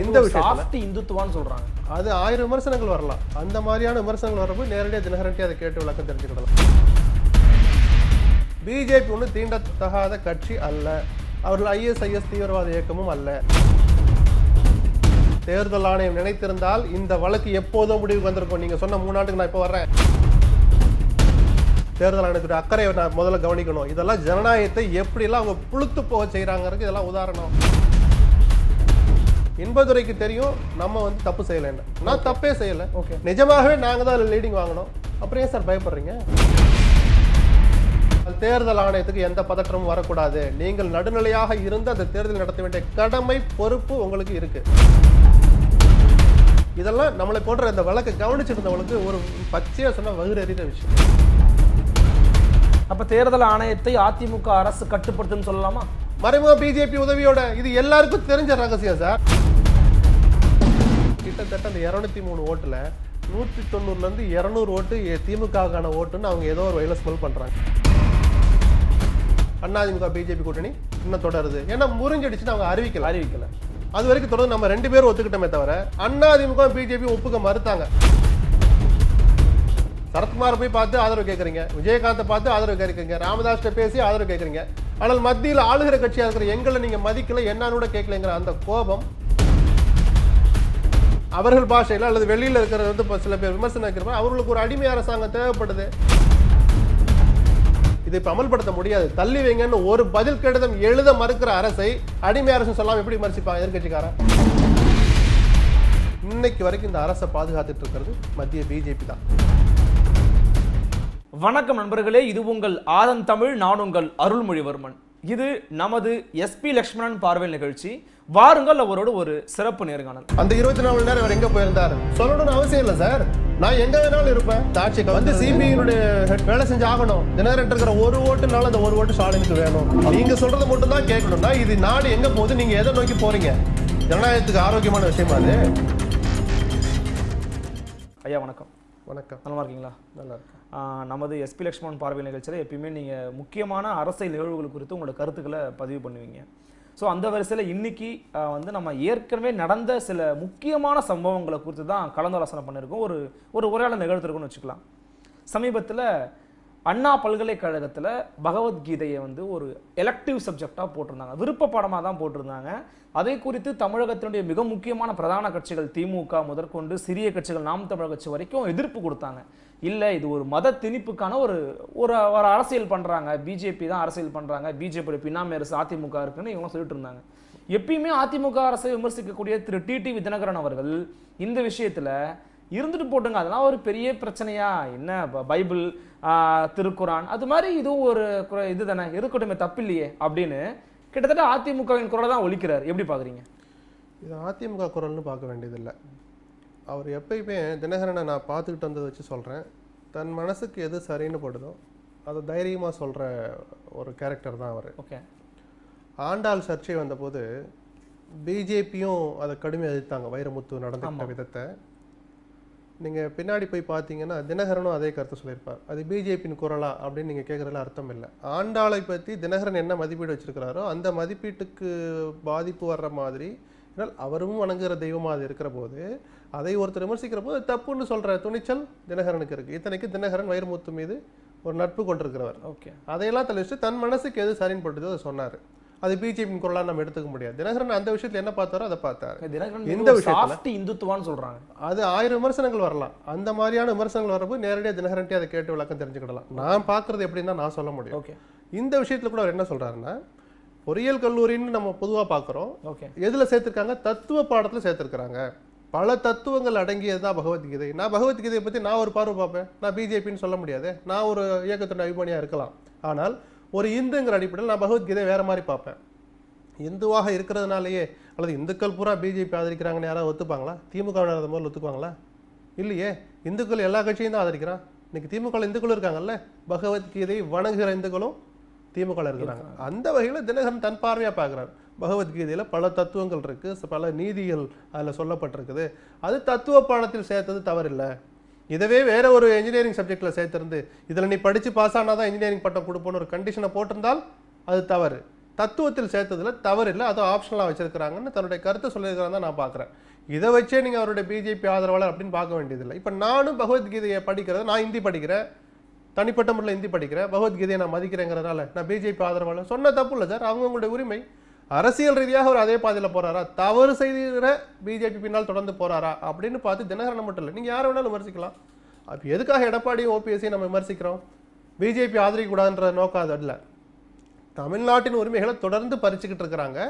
எந்த சாஃப்ட் இந்துத்துவான்னு சொல்றாங்க அது ஆயிரம் விமர்சனங்கள் வரலாம் அந்த மாதிரியான விமர்சனங்கள் வரப்போ நேரடியாக தினகரன்ட்டே அதை கேட்டு விளக்கம் தெரிஞ்சுக்கிடலாம் பிஜேபி ஒன்று தீண்டத்தகாத கட்சி அல்ல அவர்கள் ஐஎஸ்ஐஎஸ் தீவிரவாத இயக்கமும் அல்ல தேர்தல் ஆணையம் நினைத்திருந்தால் இந்த வழக்கு எப்போதோ முடிவுக்கு வந்திருக்கும் நீங்க சொன்ன மூணாண்டுக்கு நான் இப்போ வர்றேன் தேர்தல் ஆணையத்துடைய அக்கறையை நான் முதல்ல கவனிக்கணும் இதெல்லாம் ஜனநாயகத்தை எப்படிலாம் அவங்க புழுத்து போக செய்கிறாங்கிறதுக்கு இதெல்லாம் உதாரணம் இன்பதுரைக்கு தெரியும் நம்ம வந்து தப்பு செய்யலைன்னு நான் தப்பே செய்யலை ஓகே நிஜமாகவே நாங்கள் தான் அதில் லீடிங் வாங்கினோம் அப்புறம் ஏன் சார் பயப்படுறீங்க தேர்தல் ஆணையத்துக்கு எந்த பதற்றமும் வரக்கூடாது நீங்கள் நடுநிலையாக இருந்து அந்த தேர்தல் நடத்த வேண்டிய கடமை பொறுப்பு உங்களுக்கு இருக்கு இதெல்லாம் நம்மளை போன்ற இந்த வழக்கை கவனிச்சிருந்தவங்களுக்கு ஒரு பச்சையாக சொன்ன வகுறறிந்த விஷயம் அப்போ தேர்தல் ஆணையத்தை அதிமுக அரசு கட்டுப்படுத்துன்னு சொல்லலாமா மறைமுக பிஜேபி உதவியோட இது எல்லாருக்கும் தெரிஞ்ச ரகசியம் சார் கிட்டத்தட்ட அந்த இரநூத்தி மூணு ஓட்டுல நூத்தி தொண்ணூறுல இருந்து இருநூறு ஓட்டு திமுகவுக்கான ஓட்டுன்னு அவங்க ஏதோ ஒரு வயல ஸ்மெல் பண்றாங்க அதிமுக பிஜேபி கூட்டணி இன்னும் தொடருது ஏன்னா முறிஞ்சிடுச்சுன்னு அவங்க அறிவிக்கல அறிவிக்கல அது வரைக்கும் தொடர்ந்து நம்ம ரெண்டு பேரும் ஒத்துக்கிட்டோமே தவிர அதிமுக பிஜேபி ஒப்புக்க மறுத்தாங்க சரத்குமார் போய் பார்த்து ஆதரவு கேட்குறீங்க விஜயகாந்தை பார்த்து ஆதரவு கேட்குறீங்க ராமதாஸ்கிட்ட பேசி ஆதரவு கேட்குறீங்க ஆனால் மத்தியில் ஆளுகிற கட்சியாக இருக்கிற எங்களை நீங்கள் மதிக்கலை என்னான்னு கூட கேட்கலைங்கிற அந்த கோபம் அவர்கள் பாஷையில் அல்லது வெளியில் இருக்கிற வந்து இப்போ சில பேர் விமர்சனம் இருக்கிறப்ப அவர்களுக்கு ஒரு அடிமை அரசாங்கம் தேவைப்படுது இது இப்போ அமல்படுத்த முடியாது தள்ளி வைங்கன்னு ஒரு பதில் கடிதம் எழுத மறுக்கிற அரசை அடிமை அரசு சொல்லாமல் எப்படி விமர்சிப்பாங்க எதிர்கட்சிக்காரன் இன்னைக்கு வரைக்கும் இந்த அரசை பாதுகாத்துட்டு இருக்கிறது மத்திய பிஜேபி தான் வணக்கம் நண்பர்களே இது உங்கள் ஆதன் தமிழ் நான் உங்கள் அருள்மொழிவர்மன் இது நமது எஸ்பி லக்ஷ்மணன் பார்வை நிகழ்ச்சி வாருங்கள் அவரோட ஒரு சிறப்பு நேர்காணல் அந்த இருபத்தி நாலு நேரம் அவர் எங்க போயிருந்தாரு சொல்லணும்னு அவசியம் இல்லை சார் நான் எங்க வேணாலும் இருப்பேன் தாட்சி வந்து சிபிஐனுடைய வேலை செஞ்சு ஆகணும் தினகரன் இருக்கிற ஒரு ஓட்டுனால அந்த ஒரு ஓட்டு ஸ்டாலினுக்கு வேணும் நீங்க சொல்றது மட்டும் தான் கேட்கணும்னா இது நாடு எங்க போகுது நீங்க எதை நோக்கி போறீங்க ஜனநாயகத்துக்கு ஆரோக்கியமான விஷயமா அது ஐயா வணக்கம் வணக்கம் நல்லா இருக்கீங்களா நல்லா இருக்கேன் நமது எஸ்பி லக்ஷ்மண் பார்வை நிகழ்ச்சியில் எப்பயுமே நீங்கள் முக்கியமான அரசியல் நிகழ்வுகள் குறித்து உங்களோட கருத்துக்களை பதிவு பண்ணுவீங்க ஸோ அந்த வரிசையில் இன்றைக்கி வந்து நம்ம ஏற்கனவே நடந்த சில முக்கியமான சம்பவங்களை குறித்து தான் கலந்தாலோசனை பண்ணியிருக்கோம் ஒரு ஒரு உரையாள நிகழ்த்திருக்கோம்னு வச்சுக்கலாம் சமீபத்தில் அண்ணா பல்கலைக்கழகத்தில் பகவத்கீதையை வந்து ஒரு எலக்டிவ் சப்ஜெக்டாக போட்டிருந்தாங்க விருப்ப பாடமாக தான் போட்டிருந்தாங்க அதை குறித்து தமிழகத்தினுடைய மிக முக்கியமான பிரதான கட்சிகள் திமுக முதற்கொண்டு சிறிய கட்சிகள் நாம் தமிழர் கட்சி வரைக்கும் எதிர்ப்பு கொடுத்தாங்க இல்லை இது ஒரு மத திணிப்புக்கான ஒரு ஒரு ஒரு அரசியல் பண்ணுறாங்க பிஜேபி தான் அரசியல் பண்ணுறாங்க பிஜேபி பின்னாமி அரசு அதிமுக இருக்குன்னு இவங்க சொல்லிட்டு இருந்தாங்க எப்பயுமே அதிமுக அரசை விமர்சிக்கக்கூடிய திரு டிடிவி தினகரன் அவர்கள் இந்த விஷயத்தில் இருந்துட்டு போட்டுங்க அதெல்லாம் ஒரு பெரிய பிரச்சனையா என்ன பைபிள் திருக்குறான் அது மாதிரி இதுவும் ஒரு இது தானே தப்பு தப்பில்லையே அப்படின்னு கிட்டத்தட்ட அதிமுகவின் குரலை தான் ஒழிக்கிறார் எப்படி பார்க்குறீங்க இது அதிமுக குரல்னு பார்க்க வேண்டியதில்லை அவர் எப்பயுமே தினகரனை நான் பார்த்துக்கிட்டு வந்ததை வச்சு சொல்கிறேன் தன் மனசுக்கு எது சரின்னு படுதோ அதை தைரியமாக சொல்கிற ஒரு கேரக்டர் தான் அவர் ஓகே ஆண்டாள் சர்ச்சை வந்தபோது பிஜேபியும் அதை கடுமையாக எதிர்த்தாங்க வைரமுத்து நடந்துக்கிட்ட விதத்தை நீங்கள் பின்னாடி போய் பார்த்தீங்கன்னா தினகரனும் அதே கருத்தை சொல்லியிருப்பார் அது பிஜேபியின் குரலா அப்படின்னு நீங்கள் கேட்குறதுல அர்த்தம் இல்லை ஆண்டாளை பற்றி தினகரன் என்ன மதிப்பீடு வச்சுருக்கிறாரோ அந்த மதிப்பீட்டுக்கு பாதிப்பு வர்ற மாதிரி அவரும் வணங்குகிற தெய்வமாக அது இருக்கிற போது அதை ஒருத்தர் விமர்சிக்கிற போது தப்புன்னு சொல்கிற துணிச்சல் தினகரனுக்கு இருக்குது இத்தனைக்கு தினகரன் வைரமுத்து மீது ஒரு நட்பு கொண்டிருக்கிறவர் ஓகே அதையெல்லாம் தெளிவிச்சு தன் மனசுக்கு எது சரின்னு பட்டுதோ அதை சொன்னார் அது பிஜேபி குரலாக நம்ம எடுத்துக்க முடியாது தினகரன் அந்த விஷயத்தில் என்ன பார்த்தாரோ அதை பார்த்தார் தினகரன் இந்த விஷயத்தில் இந்துத்துவான்னு சொல்கிறாங்க அது ஆயிரம் விமர்சனங்கள் வரலாம் அந்த மாதிரியான விமர்சனங்கள் வரப்போ நேரடியாக தினகரன்ட்டே அதை கேட்டு விளக்கம் தெரிஞ்சுக்கிடலாம் நான் பார்க்குறது எப்படின்னா நான் சொல்ல முடியும் ஓகே இந்த விஷயத்தில் கூட அவர் என்ன சொல்கிறாருன்னா பொறியியல் கல்லூரின்னு நம்ம பொதுவாக பார்க்குறோம் ஓகே எதில் சேர்த்துருக்காங்க தத்துவ பாடத்தில் சேர்த்துருக்குறாங்க பல தத்துவங்கள் அடங்கியது தான் பகவத்கீதை நான் பகவத்கீதையை பற்றி நான் ஒரு பார்வை பார்ப்பேன் நான் பிஜேபின்னு சொல்ல முடியாது நான் ஒரு இயக்கத்தினுடைய அபிமானியாக இருக்கலாம் ஆனால் ஒரு இந்துங்கிற அடிப்படையில் நான் பகவத்கீதையை வேறு மாதிரி பார்ப்பேன் இந்துவாக இருக்கிறதுனாலேயே அல்லது இந்துக்கள் பூரா பிஜேபி ஆதரிக்கிறாங்கன்னு யாராவது ஒத்துப்பாங்களா திமுக அது முதல்ல ஒத்துக்குவாங்களா இல்லையே இந்துக்கள் எல்லா கட்சியும் தான் ஆதரிக்கிறான் இன்னைக்கு திமுக இந்துக்களும் இருக்காங்கல்ல பகவத்கீதை வணங்குகிற இந்துக்களும் திமுக இருக்கிறாங்க அந்த வகையில் தினகரன் தன் பார்வையாக பார்க்குறாரு பகவத்கீதையில் பல தத்துவங்கள் இருக்குது பல நீதிகள் அதில் சொல்லப்பட்டிருக்குது அது தத்துவ பாடத்தில் சேர்த்தது தவறில்லை இதவே வேற ஒரு இன்ஜினியரிங் சப்ஜெக்டில் சேர்த்துருந்து இதில் நீ படித்து பாஸ் ஆனால் தான் இன்ஜினியரிங் பட்டம் கொடுப்போன்னு ஒரு கண்டிஷனை போட்டிருந்தால் அது தவறு தத்துவத்தில் சேர்த்ததில் தவறு இல்லை அதுவும் ஆப்ஷனலாக வச்சுருக்கிறாங்கன்னு தன்னுடைய கருத்தை சொல்லியிருக்கிறாங்க தான் நான் பார்க்குறேன் இதை வச்சே நீங்கள் அவருடைய பிஜேபி ஆதரவாளர் அப்படின்னு பார்க்க வேண்டியதில்லை இப்போ நானும் பகவத்கீதையை படிக்கிறத நான் ஹிந்தி படிக்கிறேன் தனிப்பட்ட முறையில் ஹிந்தி படிக்கிறேன் பகவத்கீதையை நான் மதிக்கிறேங்கிறதுனால நான் பிஜேபி ஆதரவாளர் சொன்ன தப்பு இல்லை சார் அவங்கவுங்களுடைய உரிமை அரசியல் ரீதியாக அவர் அதே பாதையில் போகிறாரா தவறு செய்கிற பிஜேபி பின்னால் தொடர்ந்து போகிறாரா அப்படின்னு பார்த்து தினகரன் மட்டும் இல்லை நீங்கள் யாரை வேணாலும் விமர்சிக்கலாம் அப்போ எதுக்காக எடப்பாடி ஓபிஎஸ்சி நம்ம விமர்சிக்கிறோம் பிஜேபி ஆதரிக்கக்கூடாதுன்ற நோக்கம் அது அல்ல தமிழ்நாட்டின் உரிமைகளை தொடர்ந்து பறிச்சுக்கிட்டு இருக்கிறாங்க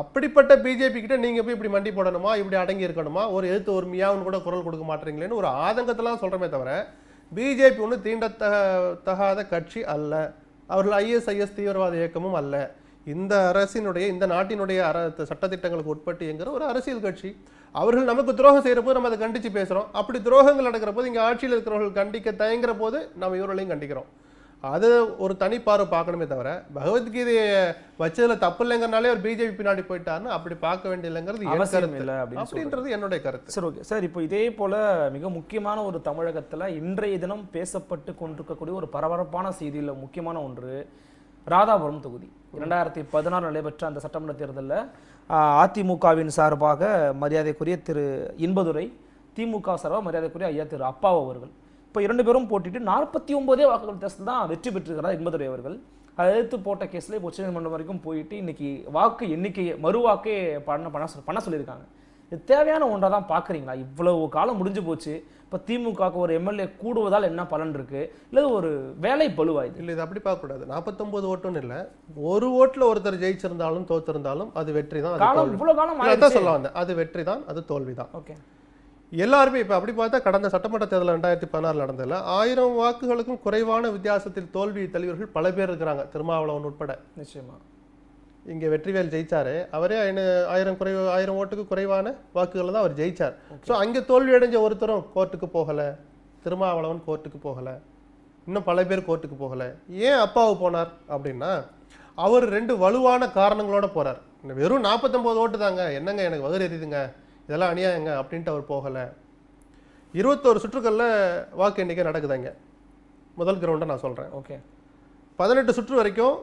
அப்படிப்பட்ட பிஜேபி கிட்ட நீங்கள் போய் இப்படி மண்டி போடணுமா இப்படி அடங்கி இருக்கணுமா ஒரு எழுத்து ஒரு கூட குரல் கொடுக்க மாட்டேறீங்களேன்னு ஒரு ஆதங்கத்தெல்லாம் சொல்கிறமே தவிர பிஜேபி ஒன்று தீண்ட தகாத கட்சி அல்ல அவர்கள் ஐஎஸ்ஐஎஸ் தீவிரவாத இயக்கமும் அல்ல இந்த அரசினுடைய இந்த நாட்டினுடைய அர சட்டத்திட்டங்களுக்கு உட்பட்டு என்கிற ஒரு அரசியல் கட்சி அவர்கள் நமக்கு துரோகம் செய்கிறப்போ நம்ம அதை கண்டித்து பேசுகிறோம் அப்படி துரோகங்கள் நடக்கிற போது இங்கே ஆட்சியில் இருக்கிறவர்கள் கண்டிக்க தயங்குற போது நம்ம இவர்களையும் கண்டிக்கிறோம் அது ஒரு தனிப்பார்வை பார்க்கணுமே தவிர பகவத்கீதையை வச்சதில் தப்பு இல்லைங்கிறனாலே ஒரு பிஜேபி பின்னாடி போயிட்டாருன்னு அப்படி பார்க்க வேண்டியதுங்கிறது அவசியம் இல்லை அப்படின்றது என்னுடைய கருத்து சரி ஓகே சார் இப்போ இதே போல் மிக முக்கியமான ஒரு தமிழகத்தில் இன்றைய தினம் பேசப்பட்டு கொண்டிருக்கக்கூடிய ஒரு பரபரப்பான செய்தியில் முக்கியமான ஒன்று ராதாபுரம் தொகுதி இரண்டாயிரத்தி பதினாறு நடைபெற்ற அந்த சட்டமன்ற தேர்தலில் அதிமுகவின் சார்பாக மரியாதைக்குரிய திரு இன்பதுரை திமுக சார்பாக மரியாதைக்குரிய ஐயா திரு அப்பாவு அவர்கள் இப்போ இரண்டு பேரும் போட்டிட்டு நாற்பத்தி ஒன்பதே வாக்குகள் வித்தியாசத்தில் தான் வெற்றி பெற்றிருக்கிறார் இன்பதுரை அவர்கள் அதை எதிர்த்து போட்ட கேஸில் இப்போ உச்சநீதிமன்றம் வரைக்கும் போயிட்டு இன்னைக்கு வாக்கு எண்ணிக்கையை மறுவாக்கே பண்ண பண்ண பண்ண சொல்லியிருக்காங்க இது தேவையான ஒன்றாக தான் பார்க்குறீங்களா இவ்வளவு காலம் முடிஞ்சு போச்சு இப்போ திமுகவுக்கு ஒரு எம்எல்ஏ கூடுவதால் என்ன பலன் இருக்குது இல்லை ஒரு வேலை பழுவாயுது இல்லை இது அப்படி பார்க்கக்கூடாது நாற்பத்தொம்போது ஓட்டுன்னு இல்லை ஒரு ஓட்டில் ஒருத்தர் ஜெயிச்சிருந்தாலும் தோத்திருந்தாலும் அது வெற்றி தான் இவ்வளோ காலம் சொல்ல வந்தேன் அது வெற்றி தான் அது தோல்வி தான் ஓகே எல்லாருமே இப்போ அப்படி பார்த்தா கடந்த சட்டமன்ற தேர்தல் ரெண்டாயிரத்தி பதினாறு நடந்ததில் ஆயிரம் வாக்குகளுக்கும் குறைவான வித்தியாசத்தில் தோல்வி தலைவர்கள் பல பேர் இருக்கிறாங்க திருமாவளவன் உட்பட நிச்சயமாக இங்கே வெற்றிவேல் ஜெயிச்சாரு அவரே ஆயிரம் குறை ஆயிரம் ஓட்டுக்கு குறைவான வாக்குகளை தான் அவர் ஜெயிச்சார் ஸோ அங்கே தோல்வி அடைஞ்ச ஒருத்தரும் கோர்ட்டுக்கு போகலை திருமாவளவன் கோர்ட்டுக்கு போகலை இன்னும் பல பேர் கோர்ட்டுக்கு போகலை ஏன் அப்பாவு போனார் அப்படின்னா அவர் ரெண்டு வலுவான காரணங்களோட போகிறார் வெறும் நாற்பத்தொம்பது ஓட்டு தாங்க என்னங்க எனக்கு வகுறு எரியுதுங்க இதெல்லாம் அநியாயங்க அப்படின்ட்டு அவர் போகலை இருபத்தோரு சுற்றுக்களில் வாக்கு எண்ணிக்கை நடக்குதாங்க முதல் கிரவுண்டை நான் சொல்கிறேன் ஓகே பதினெட்டு சுற்று வரைக்கும்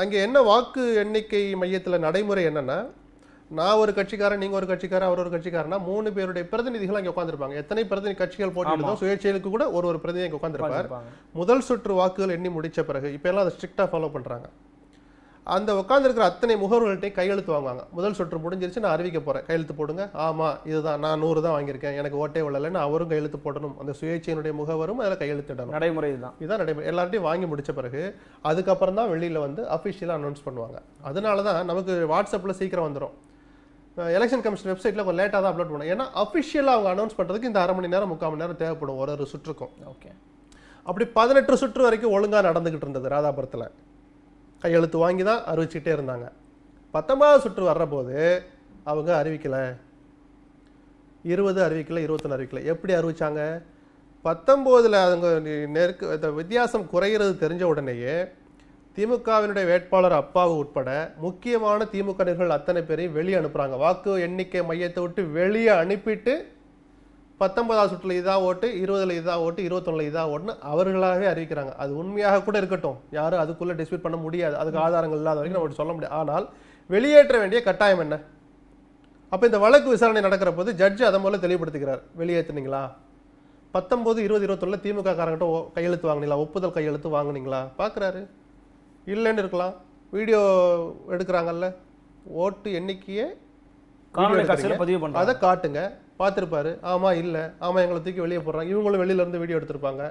அங்கே என்ன வாக்கு எண்ணிக்கை மையத்தில் நடைமுறை என்னென்னா நான் ஒரு கட்சிக்காரன் நீங்கள் ஒரு கட்சிக்காரன் அவர் ஒரு கட்சிக்காரனா மூணு பேருடைய பிரதிநிதிகள் அங்கே உட்காந்துருப்பாங்க எத்தனை பிரதிநிதி கட்சிகள் போட்டிருந்தோம் சுயேட்சைகளுக்கு கூட ஒரு ஒரு பிரதிநிதி அங்கே உட்காந்துருப்பார் முதல் சுற்று வாக்குகள் எண்ணி முடித்த பிறகு இப்போ எல்லாம் அதை ஸ்ட்ரிக்டாக ஃபாலோ பண்ணுறாங்க அந்த உட்காந்துருக்கிற அத்தனை முகவர்கள்ட்டே கையெழுத்து வாங்குவாங்க முதல் சுற்று முடிஞ்சிருச்சு நான் அறிவிக்க போகிறேன் கையெழுத்து போடுங்க ஆமாம் இதுதான் நான் நூறு தான் வாங்கியிருக்கேன் எனக்கு ஓட்டே விழலைன்னு அவரும் கையெழுத்து போடணும் அந்த சுயேட்சையினுடைய முகவரும் அதில் கையெழுத்திடணும் நடைமுறை தான் இதுதான் நடைமுறை எல்லார்ட்டையும் வாங்கி முடித்த பிறகு அதுக்கப்புறம் தான் வெளியில் வந்து அஃபிஷியலாக அனௌன்ஸ் பண்ணுவாங்க அதனால தான் நமக்கு வாட்ஸ்அப்பில் சீக்கிரம் வந்துடும் எலெக்ஷன் கமிஷன் வெப்சைட்டில் கொஞ்சம் லேட்டாக தான் அப்லோட் பண்ணுவோம் ஏன்னா அஃபிஷியலாக அவங்க அனௌன்ஸ் பண்ணுறதுக்கு இந்த அரை மணி நேரம் முக்கால் மணி நேரம் தேவைப்படும் ஒரு ஒரு சுற்றுக்கும் ஓகே அப்படி பதினெட்டு சுற்று வரைக்கும் ஒழுங்காக நடந்துக்கிட்டு இருந்தது ராதாபுரத்தில் கையெழுத்து வாங்கி தான் அறிவிச்சுக்கிட்டே இருந்தாங்க பத்தொன்பதாவது சுற்று வர்றபோது அவங்க அறிவிக்கலை இருபது அறிவிக்கலை இருபத்தொன்று அறிவிக்கலை எப்படி அறிவித்தாங்க பத்தொம்போதில் அவங்க நெருக்க வித்தியாசம் குறைகிறது தெரிஞ்ச உடனேயே திமுகவினுடைய வேட்பாளர் அப்பாவு உட்பட முக்கியமான திமுக அத்தனை பேரையும் வெளியே அனுப்புகிறாங்க வாக்கு எண்ணிக்கை மையத்தை விட்டு வெளியே அனுப்பிட்டு பத்தொன்பதாவது சுற்றுல இதாக ஓட்டு இருபதுல இதாக ஓட்டு இருபத்தொன்னில் இதாக ஓட்டுன்னு அவர்களாகவே அறிவிக்கிறாங்க அது உண்மையாக கூட இருக்கட்டும் யாரும் அதுக்குள்ள டிஸ்பியூட் பண்ண முடியாது அதுக்கு ஆதாரங்கள் இல்லாத வரைக்கும் நம்ம சொல்ல முடியாது ஆனால் வெளியேற்ற வேண்டிய கட்டாயம் என்ன அப்போ இந்த வழக்கு விசாரணை நடக்கிற போது ஜட்ஜு அதை முதல்ல தெளிவுபடுத்துகிறார் வெளியேற்றுனீங்களா பத்தொம்போது இருபது இருபத்தொன்னில் திமுக காரங்கிட்ட கையெழுத்து வாங்கினீங்களா ஒப்புதல் கையெழுத்து வாங்கினீங்களா பார்க்குறாரு இல்லைன்னு இருக்கலாம் வீடியோ எடுக்கிறாங்கல்ல ஓட்டு எண்ணிக்கையே அதை காட்டுங்க பார்த்துருப்பாரு ஆமாம் இல்லை ஆமாம் எங்களை தூக்கி வெளியே போடுறாங்க இவங்களும் வெளியிலேருந்து வீடியோ எடுத்திருப்பாங்க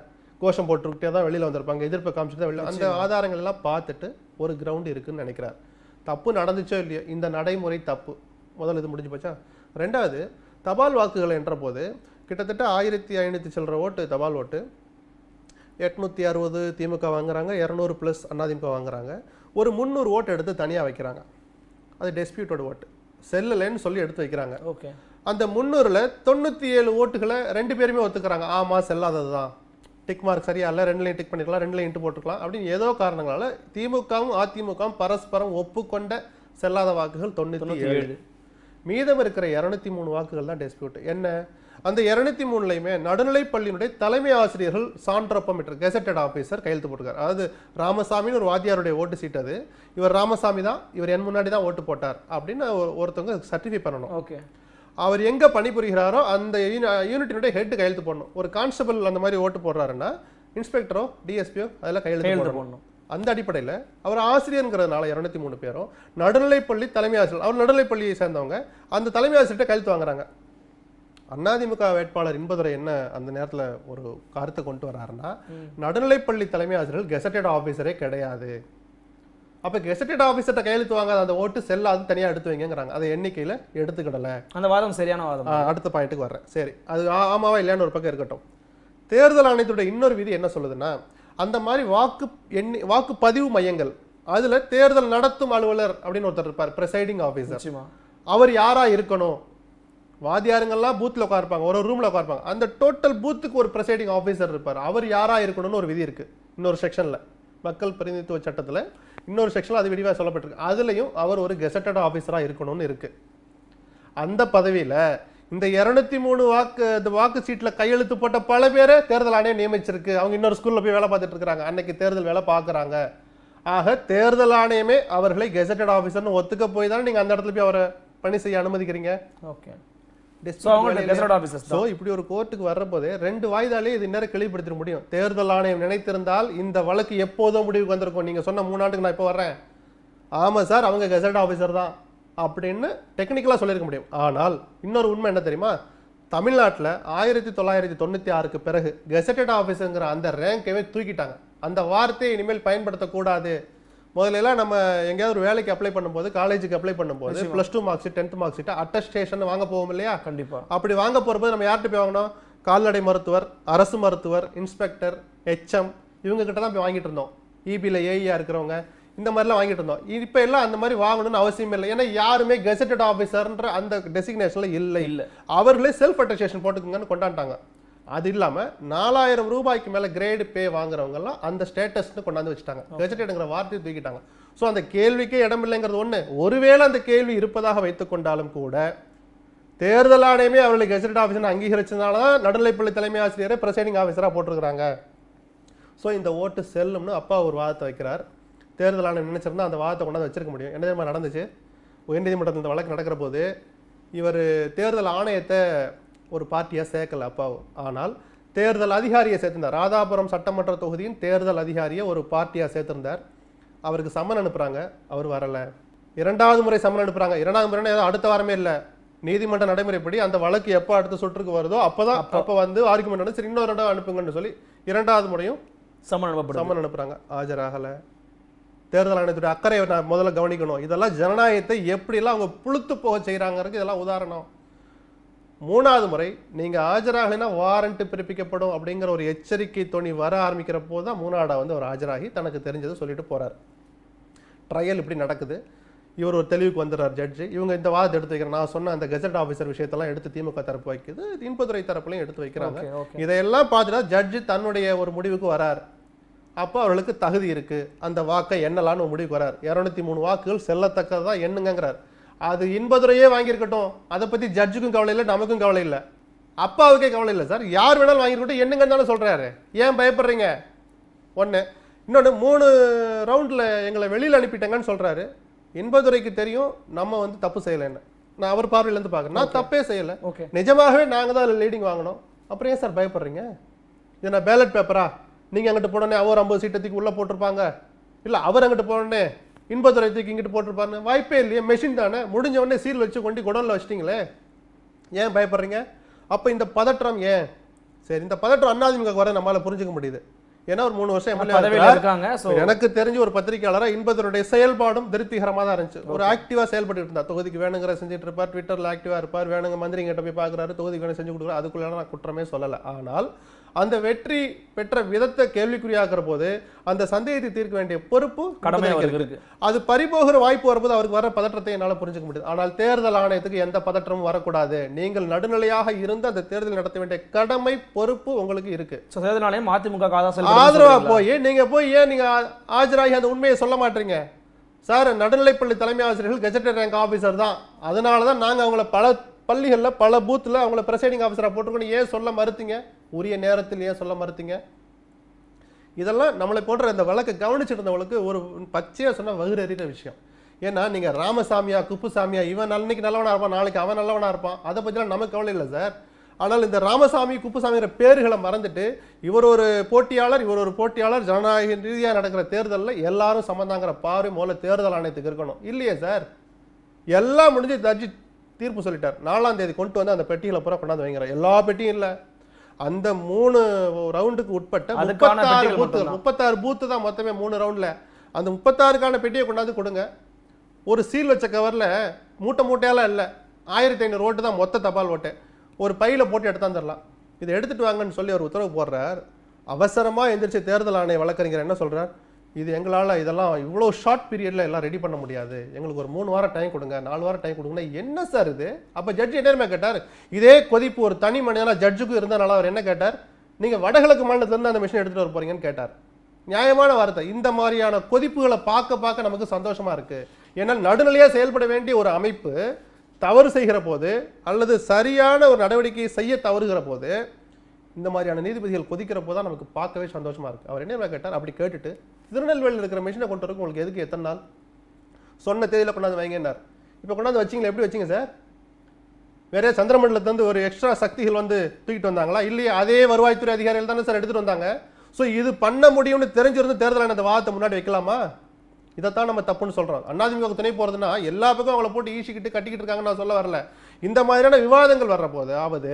கோஷம் போட்டுருக்கிட்டே தான் வெளியில் வந்திருப்பாங்க எதிர்ப்பை காமிச்சிட்டு தான் வெளியில் அந்த ஆதாரங்கள் எல்லாம் பார்த்துட்டு ஒரு கிரவுண்ட் இருக்குன்னு நினைக்கிறார் தப்பு நடந்துச்சோ இல்லையோ இந்த நடைமுறை தப்பு முதல்ல இது முடிஞ்சு போச்சா ரெண்டாவது தபால் வாக்குகளை என்ற போது கிட்டத்தட்ட ஆயிரத்தி ஐநூற்றி சில்லற ஓட்டு தபால் ஓட்டு எட்நூற்றி அறுபது திமுக வாங்குறாங்க இரநூறு ப்ளஸ் அதிமுக வாங்குறாங்க ஒரு முந்நூறு ஓட்டு எடுத்து தனியாக வைக்கிறாங்க அது டெஸ்பியூட்டோட ஓட்டு செல்லலைன்னு சொல்லி எடுத்து வைக்கிறாங்க ஓகே அந்த முந்நூறில் தொண்ணூற்றி ஏழு ஓட்டுகளை ரெண்டு பேருமே ஒத்துக்கிறாங்க ஆமாம் செல்லாதது தான் டிக் மார்க் சரியா இல்லை ரெண்டுலையும் டிக் பண்ணிக்கலாம் ரெண்டுலையும் இட்டு போட்டுக்கலாம் அப்படின்னு ஏதோ காரணங்களால் திமுகவும் அதிமுகவும் பரஸ்பரம் ஒப்புக்கொண்ட செல்லாத வாக்குகள் தொண்ணூற்றி ஏழு மீதம் இருக்கிற இரநூத்தி மூணு வாக்குகள் தான் டிஸ்பியூட் என்ன அந்த இரநூத்தி மூணுலையுமே பள்ளியினுடைய தலைமை ஆசிரியர்கள் சான்றப்பம் என்று கெசட்டட் ஆஃபீஸர் கையெழுத்து போட்டுக்கார் அதாவது ராமசாமின்னு ஒரு வாத்தியாருடைய ஓட்டு சீட் அது இவர் ராமசாமி தான் இவர் என் முன்னாடி தான் ஓட்டு போட்டார் அப்படின்னு ஒருத்தவங்க சர்டிஃபை பண்ணணும் ஓகே அவர் எங்கே பணிபுரிகிறாரோ அந்த யூனிட்டினுடைய ஹெட் கையெழுத்து போடணும் ஒரு கான்ஸ்டபிள் அந்த மாதிரி ஓட்டு போடுறாருன்னா இன்ஸ்பெக்டரோ டிஎஸ்பியோ அதெல்லாம் கையெழுத்து போடணும் அந்த அடிப்படையில் அவர் ஆசிரியருங்கிறதுனால இரநூத்தி மூணு பேரும் நடுநிலைப்பள்ளி தலைமை ஆசிரியர் அவர் நடுநிலைப்பள்ளியை சேர்ந்தவங்க அந்த தலைமை ஆசிரியர்கிட்ட கையெழுத்து வாங்குறாங்க அதிமுக வேட்பாளர் இன்பதுரை என்ன அந்த நேரத்தில் ஒரு கருத்தை கொண்டு வர்றாருன்னா நடுநிலைப்பள்ளி தலைமை ஆசிரியர்கள் கெசட்டட் ஆஃபீஸரே கிடையாது அப்போ கெசட்டட் ஆஃபீஸர்கிட்ட கையெழுத்து வாங்காத அந்த ஓட்டு செல்ல அது தனியாக எடுத்து வைங்கிறாங்க அதை எண்ணிக்கையில் எடுத்துக்கிடலை அந்த வாதம் சரியான வாதம் அடுத்த பாயிண்ட்டுக்கு வர்றேன் சரி அது ஆமாவா இல்லையான்னு ஒரு பக்கம் இருக்கட்டும் தேர்தல் ஆணையத்துடைய இன்னொரு விதி என்ன சொல்லுதுன்னா அந்த மாதிரி வாக்கு எண்ணி வாக்குப்பதிவு மையங்கள் அதில் தேர்தல் நடத்தும் அலுவலர் அப்படின்னு ஒருத்தர் இருப்பார் ப்ரெசைடிங் ஆஃபீஸர் அவர் யாராக இருக்கணும் வாதியாருங்கெல்லாம் பூத்தில் உட்காருப்பாங்க ஒரு ரூமில் உட்காருப்பாங்க அந்த டோட்டல் பூத்துக்கு ஒரு ப்ரெசைடிங் ஆஃபீஸர் இருப்பார் அவர் யாராக இருக்கணும்னு ஒரு விதி இருக்குது இன்னொரு செக்ஷனில் மக்கள் பிரதிநிதித்துவ சட்டத்தில் இன்னொரு செக்ஷனில் அது விரிவாக சொல்லப்பட்டிருக்கு அதுலேயும் அவர் ஒரு கெசட்டட் ஆஃபீஸராக இருக்கணும்னு இருக்குது அந்த பதவியில் இந்த இரநூத்தி மூணு வாக்கு இந்த வாக்கு சீட்டில் கையெழுத்து போட்ட பல பேரை தேர்தல் ஆணையம் நியமிச்சிருக்கு அவங்க இன்னொரு ஸ்கூலில் போய் வேலை பார்த்துட்டு இருக்கிறாங்க அன்னைக்கு தேர்தல் வேலை பார்க்குறாங்க ஆக தேர்தல் ஆணையமே அவர்களை கெசட்டட் ஆஃபீஸர்னு ஒத்துக்க போய் தானே நீங்கள் அந்த இடத்துல போய் அவரை பணி செய்ய அனுமதிக்கிறீங்க ஓகே ஸோ இப்படி ஒரு கோர்ட்டுக்கு வர்றபோதே ரெண்டு வாய்தாலே இது நேரம் கிளிப்படுத்த முடியும் தேர்தல் ஆணையம் நினைத்திருந்தால் இந்த வழக்கு எப்போதோ முடிவுக்கு வந்திருக்கும் நீங்க சொன்ன மூணு நாட்டுக்கு நான் இப்போ வர்றேன் ஆமா சார் அவங்க கெசட் ஆஃபீஸர் தான் அப்படின்னு டெக்னிக்கலா சொல்லியிருக்க முடியும் ஆனால் இன்னொரு உண்மை என்ன தெரியுமா தமிழ்நாட்டில் ஆயிரத்தி தொள்ளாயிரத்தி தொண்ணூற்றி ஆறுக்கு பிறகு கெசட்டட் ஆஃபீஸுங்கிற அந்த ரேங்கையுமே தூக்கிட்டாங்க அந்த வார்த்தையை இனிமேல் பயன்படுத்தக்கூடாது முதலெல்லாம் நம்ம எங்கேயாவது ஒரு வேலைக்கு அப்ளை பண்ணும்போது காலேஜுக்கு அப்ளை பண்ணும்போது plus two marks tenth mark sheet attestation வாங்க போவோம் இல்லையா கண்டிப்பாக அப்படி வாங்க போகிறபோது நம்ம யார்கிட்ட போய் வாங்கினோம் கால்நடை மருத்துவர் அரசு மருத்துவர் இன்ஸ்பெக்டர் ஹெச்எம் இவங்க கிட்ட தான் போய் வாங்கிட்டு இருந்தோம் இபியில் e ஏஇஆ e இருக்கிறவங்க இந்த மாதிரிலாம் வாங்கிட்டு இருந்தோம் இப்போ எல்லாம் அந்த மாதிரி வாங்கணும்னு அவசியம் இல்லை ஏன்னா யாருமே கெசட்டட் ஆஃபீஸர்ன்ற அந்த டெசிக்னேஷனில் இல்லை இல்லை அவர்களே செல்ஃப் அட்டஸ்டேஷன் போட்டுக்கோங்கன்னு கொண்டாண்டாங்க அது இல்லாமல் நாலாயிரம் ரூபாய்க்கு மேலே கிரேடு பே வாங்குறவங்கலாம் அந்த ஸ்டேட்டஸ்னு கொண்டாந்து வச்சுட்டாங்க கெஜெட்டடுங்கிற வார்த்தையை தூக்கிட்டாங்க ஸோ அந்த கேள்விக்கே இடம் இல்லைங்கிறது ஒன்று ஒருவேளை அந்த கேள்வி இருப்பதாக வைத்துக்கொண்டாலும் கூட தேர்தல் ஆணையமே அவர்களை கெசட் ஆஃபீஸர் அங்கீகரிச்சதுனால தான் நடுநிலைப்பள்ளி தலைமை ஆசிரியரை பிரசைடிங் ஆஃபீஸராக போட்டிருக்கிறாங்க ஸோ இந்த ஓட்டு செல்லும்னு அப்பா ஒரு வாதத்தை வைக்கிறார் தேர்தல் ஆணையம் நினைச்சிருந்தா அந்த வாதத்தை கொண்டாந்து வச்சிருக்க முடியும் என்ன தெரியுமா நடந்துச்சு உயர்நீதிமன்றத்தில் இந்த வழக்கு நடக்கிற போது இவர் தேர்தல் ஆணையத்தை ஒரு பார்ட்டியாக சேர்க்கல அப்பா ஆனால் தேர்தல் அதிகாரியை சேர்த்திருந்தார் ராதாபுரம் சட்டமன்ற தொகுதியின் தேர்தல் அதிகாரியை ஒரு பார்ட்டியாக சேர்த்திருந்தார் அவருக்கு சம்மன் அனுப்புகிறாங்க அவர் வரலை இரண்டாவது முறை சம்மன் அனுப்புகிறாங்க இரண்டாவது முறை ஏதோ அடுத்த வாரமே இல்லை நீதிமன்ற நடைமுறைப்படி அந்த வழக்கு எப்போ அடுத்த சுற்றுக்கு வருதோ அப்போ தான் அப்போ வந்து ஆர்குமெண்ட் வந்து சரி இன்னொரு இடம் அனுப்புங்கன்னு சொல்லி இரண்டாவது முறையும் சம்மன் அனுப்ப சம்மன் அனுப்புகிறாங்க ஆஜராகலை தேர்தல் ஆணையத்துடைய அக்கறையை நான் முதல்ல கவனிக்கணும் இதெல்லாம் ஜனநாயகத்தை எப்படிலாம் அவங்க புழுத்து போக செய்கிறாங்கிறது இதெல்லாம் உதாரணம் மூணாவது முறை நீங்கள் ஆஜராகலைன்னா வாரண்ட் பிறப்பிக்கப்படும் அப்படிங்கிற ஒரு எச்சரிக்கை துணி வர ஆரம்பிக்கிறப்போ தான் மூணாடா வந்து அவர் ஆஜராகி தனக்கு தெரிஞ்சதை சொல்லிட்டு போகிறார் ட்ரையல் இப்படி நடக்குது இவர் ஒரு தெளிவுக்கு வந்துடுறார் ஜட்ஜு இவங்க இந்த வாதத்தை எடுத்து வைக்கிறேன் நான் சொன்ன அந்த கெசட் ஆஃபீஸர் விஷயத்தெல்லாம் எடுத்து திமுக தரப்பு வைக்கிது இன்பதுறை தரப்புலையும் எடுத்து வைக்கிறாங்க இதையெல்லாம் பார்த்துட்டா ஜட்ஜு தன்னுடைய ஒரு முடிவுக்கு வரார் அப்போ அவர்களுக்கு தகுதி இருக்குது அந்த வாக்கை எண்ணலான்னு முடிவுக்கு வரார் இரநூத்தி மூணு வாக்குகள் செல்லத்தக்கதான் என்னங்கிறார் அது இன்பதுரையே வாங்கியிருக்கட்டும் அதை பற்றி ஜட்ஜுக்கும் கவலை இல்லை நமக்கும் கவலை இல்லை அப்பாவுக்கே கவலை இல்லை சார் யார் வேணாலும் வாங்கியிருக்கட்டும் என்னங்க தானே சொல்கிறாரு ஏன் பயப்படுறீங்க ஒன்று இன்னொன்று மூணு ரவுண்டில் எங்களை வெளியில் அனுப்பிட்டேங்கன்னு சொல்கிறாரு இன்பதுரைக்கு தெரியும் நம்ம வந்து தப்பு செய்யலைன்னு நான் அவர் பார்வையிலேருந்து பார்க்குறேன் நான் தப்பே செய்யலை ஓகே நிஜமாகவே நாங்கள் தான் அதில் லீடிங் வாங்கினோம் அப்புறம் ஏன் சார் பயப்படுறீங்க இது நான் பேலட் பேப்பரா நீங்கள் அங்கிட்டு போனோடனே அவர் ஐம்பது சீட்டத்துக்கு உள்ளே போட்டிருப்பாங்க இல்லை அவர் அங்கிட்டு போனோடனே இன்பத்துறை தூக்கி இங்கிட்டு போட்டிருப்பாரு வாய்ப்பே இல்லையே மெஷின் தானே முடிஞ்ச உடனே சீல் வச்சு கொண்டு குடலில் வச்சிட்டிங்களே ஏன் பயப்படுறீங்க அப்போ இந்த பதற்றம் ஏன் சரி இந்த பதற்றம் அண்ணாதிமுக வர நம்மளால் புரிஞ்சுக்க முடியுது ஏன்னா ஒரு மூணு வருஷம் இருக்காங்க எனக்கு தெரிஞ்ச ஒரு பத்திரிகையாளராக இன்பத்தருடைய செயல்பாடும் திருப்திகரமாக தான் இருந்துச்சு ஒரு ஆக்டிவாக செயல்பட்டு இருந்தா தொகுதிக்கு வேணுங்கிற செஞ்சுட்டு இருப்பார் ட்விட்டரில் ஆக்டிவாக இருப்பார் வேணுங்க மந்திரிங்கிட்ட போய் பார்க்குறாரு தொகுதிக்கு வேணும் செஞ்சு கொடுக்குறாரு அதுக்குள்ளே நான் குற்றமே சொல்லலை ஆனால் அந்த வெற்றி பெற்ற விதத்தை கேள்விக்குறியாகிற போது அந்த சந்தேகத்தை தீர்க்க வேண்டிய பொறுப்பு கடமை இருக்கு அது பறிபோகிற வாய்ப்பு வரும்போது அவருக்கு வர பதற்றத்தை என்னால் புரிஞ்சுக்க முடியாது ஆனால் தேர்தல் ஆணையத்துக்கு எந்த பதற்றமும் வரக்கூடாது நீங்கள் நடுநிலையாக இருந்து அந்த தேர்தல் நடத்த வேண்டிய கடமை பொறுப்பு உங்களுக்கு இருக்கு தேர்தல் ஆணையம் அதிமுக ஆதரவா போய் நீங்க போய் ஏன் நீங்க ஆஜராகி அந்த உண்மையை சொல்ல மாட்டீங்க சார் நடுநிலைப்பள்ளி தலைமை ஆசிரியர்கள் கெஜெட்டட் ரேங்க் ஆஃபீஸர் தான் அதனால தான் நாங்கள் அவங்கள பல பள்ளிகளில் பல பூத்தில் அவங்கள பிரசைடிங் ஆஃபீஸராக போட்டிருக்கோன்னு ஏன் சொல்ல மறுத்தீங்க உரிய நேரத்தில் ஏன் சொல்ல மறுத்தீங்க இதெல்லாம் நம்மளை போன்ற இந்த வழக்கு கவனிச்சுட்டு இருந்தவங்களுக்கு ஒரு பச்சையாக சொன்ன வகு அறிகிற விஷயம் ஏன்னா நீங்கள் ராமசாமியா குப்புசாமியா இவன் இன்னைக்கு நல்லவனாக இருப்பான் நாளைக்கு அவன் நல்லவனாக இருப்பான் அதை பற்றிலாம் நமக்கு கவலை இல்லை சார் ஆனால் இந்த ராமசாமி குப்புசாமிங்கிற பேர்களை மறந்துட்டு இவர் ஒரு போட்டியாளர் இவர் ஒரு போட்டியாளர் ஜனநாயக ரீதியாக நடக்கிற தேர்தலில் எல்லாரும் சம்மந்தாங்கிற பார்வை முதல்ல தேர்தல் ஆணையத்துக்கு இருக்கணும் இல்லையே சார் எல்லாம் முடிஞ்சு தர்ஜி தீர்ப்பு சொல்லிட்டார் நாலாம் தேதி கொண்டு வந்து அந்த பெட்டியில் பூரா கொண்டாந்து வைங்கிற எல்லா பெட்டியும் இல்லை அந்த மூணு ரவுண்டுக்கு உட்பட்ட முப்பத்தாறு பூத்து முப்பத்தாறு பூத்து தான் மொத்தமே மூணு ரவுண்டில் அந்த முப்பத்தாறுக்கான பெட்டியை கொண்டாந்து கொடுங்க ஒரு சீல் வச்ச கவரில் மூட்டை மூட்டையெல்லாம் இல்லை ஆயிரத்தி ஐநூறு ஓட்டு தான் மொத்த தபால் ஓட்டு ஒரு பையில் போட்டு எடுத்தாந்துடலாம் இதை எடுத்துகிட்டு வாங்கன்னு சொல்லி அவர் உத்தரவு போடுறார் அவசரமாக எந்திரிச்சு தேர்தல் ஆணைய வழக்கறிஞர் என்ன சொல்கிறார் இது எங்களால் இதெல்லாம் இவ்வளோ ஷார்ட் பீரியடில் எல்லாம் ரெடி பண்ண முடியாது எங்களுக்கு ஒரு மூணு வாரம் டைம் கொடுங்க நாலு வாரம் டைம் கொடுங்கன்னா என்ன சார் இது அப்போ ஜட்ஜ் என்ன கேட்டார் இதே கொதிப்பு ஒரு தனி மனிதனாக ஜட்ஜுக்கும் இருந்தனால அவர் என்ன கேட்டார் நீங்கள் வடகிழக்கு மாநிலத்திலேருந்து அந்த மிஷின் எடுத்துகிட்டு வர போகிறீங்கன்னு கேட்டார் நியாயமான வார்த்தை இந்த மாதிரியான கொதிப்புகளை பார்க்க பார்க்க நமக்கு சந்தோஷமாக இருக்குது ஏன்னா நடுநிலையாக செயல்பட வேண்டிய ஒரு அமைப்பு தவறு செய்கிற போது அல்லது சரியான ஒரு நடவடிக்கையை செய்ய தவறுகிற போது இந்த மாதிரியான நீதிபதிகள் கொதிக்கிறப்போ தான் நமக்கு பார்க்கவே சந்தோஷமாக இருக்குது அவர் என்ன கேட்டார் அப்படி கேட்டுட்டு திருநெல்வேலியில் இருக்கிற மிஷினை கொண்டு வரக்கு உங்களுக்கு எதுக்கு எத்தனை நாள் சொன்ன தேதியில் கொண்டாந்து வாங்கினார் இப்போ கொண்டாந்து வச்சிங்களா எப்படி வச்சிங்க சார் வேற சந்திரமண்டலத்துலேருந்து ஒரு எக்ஸ்ட்ரா சக்திகள் வந்து தூக்கிட்டு வந்தாங்களா இல்லையே அதே வருவாய்த்துறை அதிகாரிகள் தானே சார் எடுத்துகிட்டு வந்தாங்க ஸோ இது பண்ண முடியும்னு தெரிஞ்சிருந்து தேர்தல் அந்த வாதத்தை முன்னாடி வைக்கலாமா இதைத்தான் நம்ம தப்புன்னு சொல்கிறோம் அண்ணாதிமுக துணை போகிறதுனா எல்லா பக்கம் அவங்கள போட்டு ஈசிக்கிட்டு கட்டிக்கிட்டு இருக்காங்கன்னு நான் சொல்ல வரல இந்த மாதிரியான விவாதங்கள் வர்ற போது ஆவது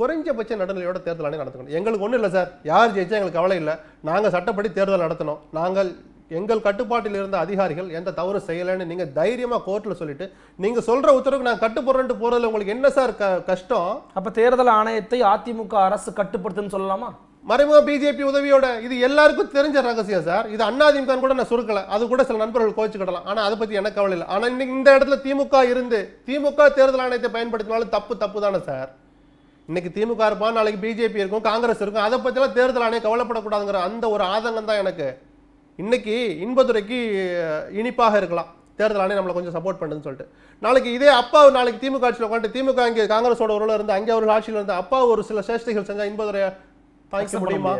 குறைஞ்சபட்ச நடுநிலையோட தேர்தல் ஆணையம் நடத்தணும் எங்களுக்கு ஒன்றும் இல்லை சார் யார் ஜெயிச்சா எங்களுக்கு கவலை இல்லை நாங்கள் சட்டப்படி தேர்தல் நடத்தணும் நாங்கள் எங்கள் கட்டுப்பாட்டில் இருந்த அதிகாரிகள் எந்த தவறு செய்யலைன்னு நீங்கள் தைரியமாக கோர்ட்டில் சொல்லிட்டு நீங்கள் சொல்கிற உத்தரவுக்கு நான் கட்டுப்படுறோன்ட்டு போகிறதுல உங்களுக்கு என்ன சார் க கஷ்டம் அப்போ தேர்தல் ஆணையத்தை அதிமுக அரசு கட்டுப்படுத்துன்னு சொல்லலாமா மறைமுக பிஜேபி உதவியோட இது எல்லாருக்கும் தெரிஞ்ச ரகசியம் சார் இது அண்ணா திமுக கூட நான் சுருக்கல அது கூட சில நண்பர்கள் கோச்சுக்கிடலாம் ஆனால் அதை பற்றி எனக்கு கவலை இல்லை ஆனால் இன்னைக்கு இந்த இடத்துல திமுக இருந்து திமுக தேர்தல் ஆணையத்தை பயன்படுத்தினாலும் தப்பு தப்பு தானே சார் இன்னைக்கு திமுக இருப்பான் நாளைக்கு பிஜேபி இருக்கும் காங்கிரஸ் இருக்கும் அதை பற்றிலாம் தேர்தல் ஆணையம் கவலைப்படக்கூடாதுங்கிற அந்த ஒரு ஆதங்கம் தான் எனக்கு இன்னைக்கு இன்பதுரைக்கு இனிப்பாக இருக்கலாம் தேர்தல் ஆணையம் நம்மளை கொஞ்சம் சப்போர்ட் பண்ணுதுன்னு சொல்லிட்டு நாளைக்கு இதே அப்பா நாளைக்கு திமுக ஆட்சியில் உட்காந்து திமுக இங்கே காங்கிரஸோட உருள இருந்து அங்கே அவர்கள் ஆட்சியில் இருந்து அப்பா ஒரு சில சேஷ்டைகள் செஞ்சால் இன்பதுரை தாங்கிக்க முடியுமா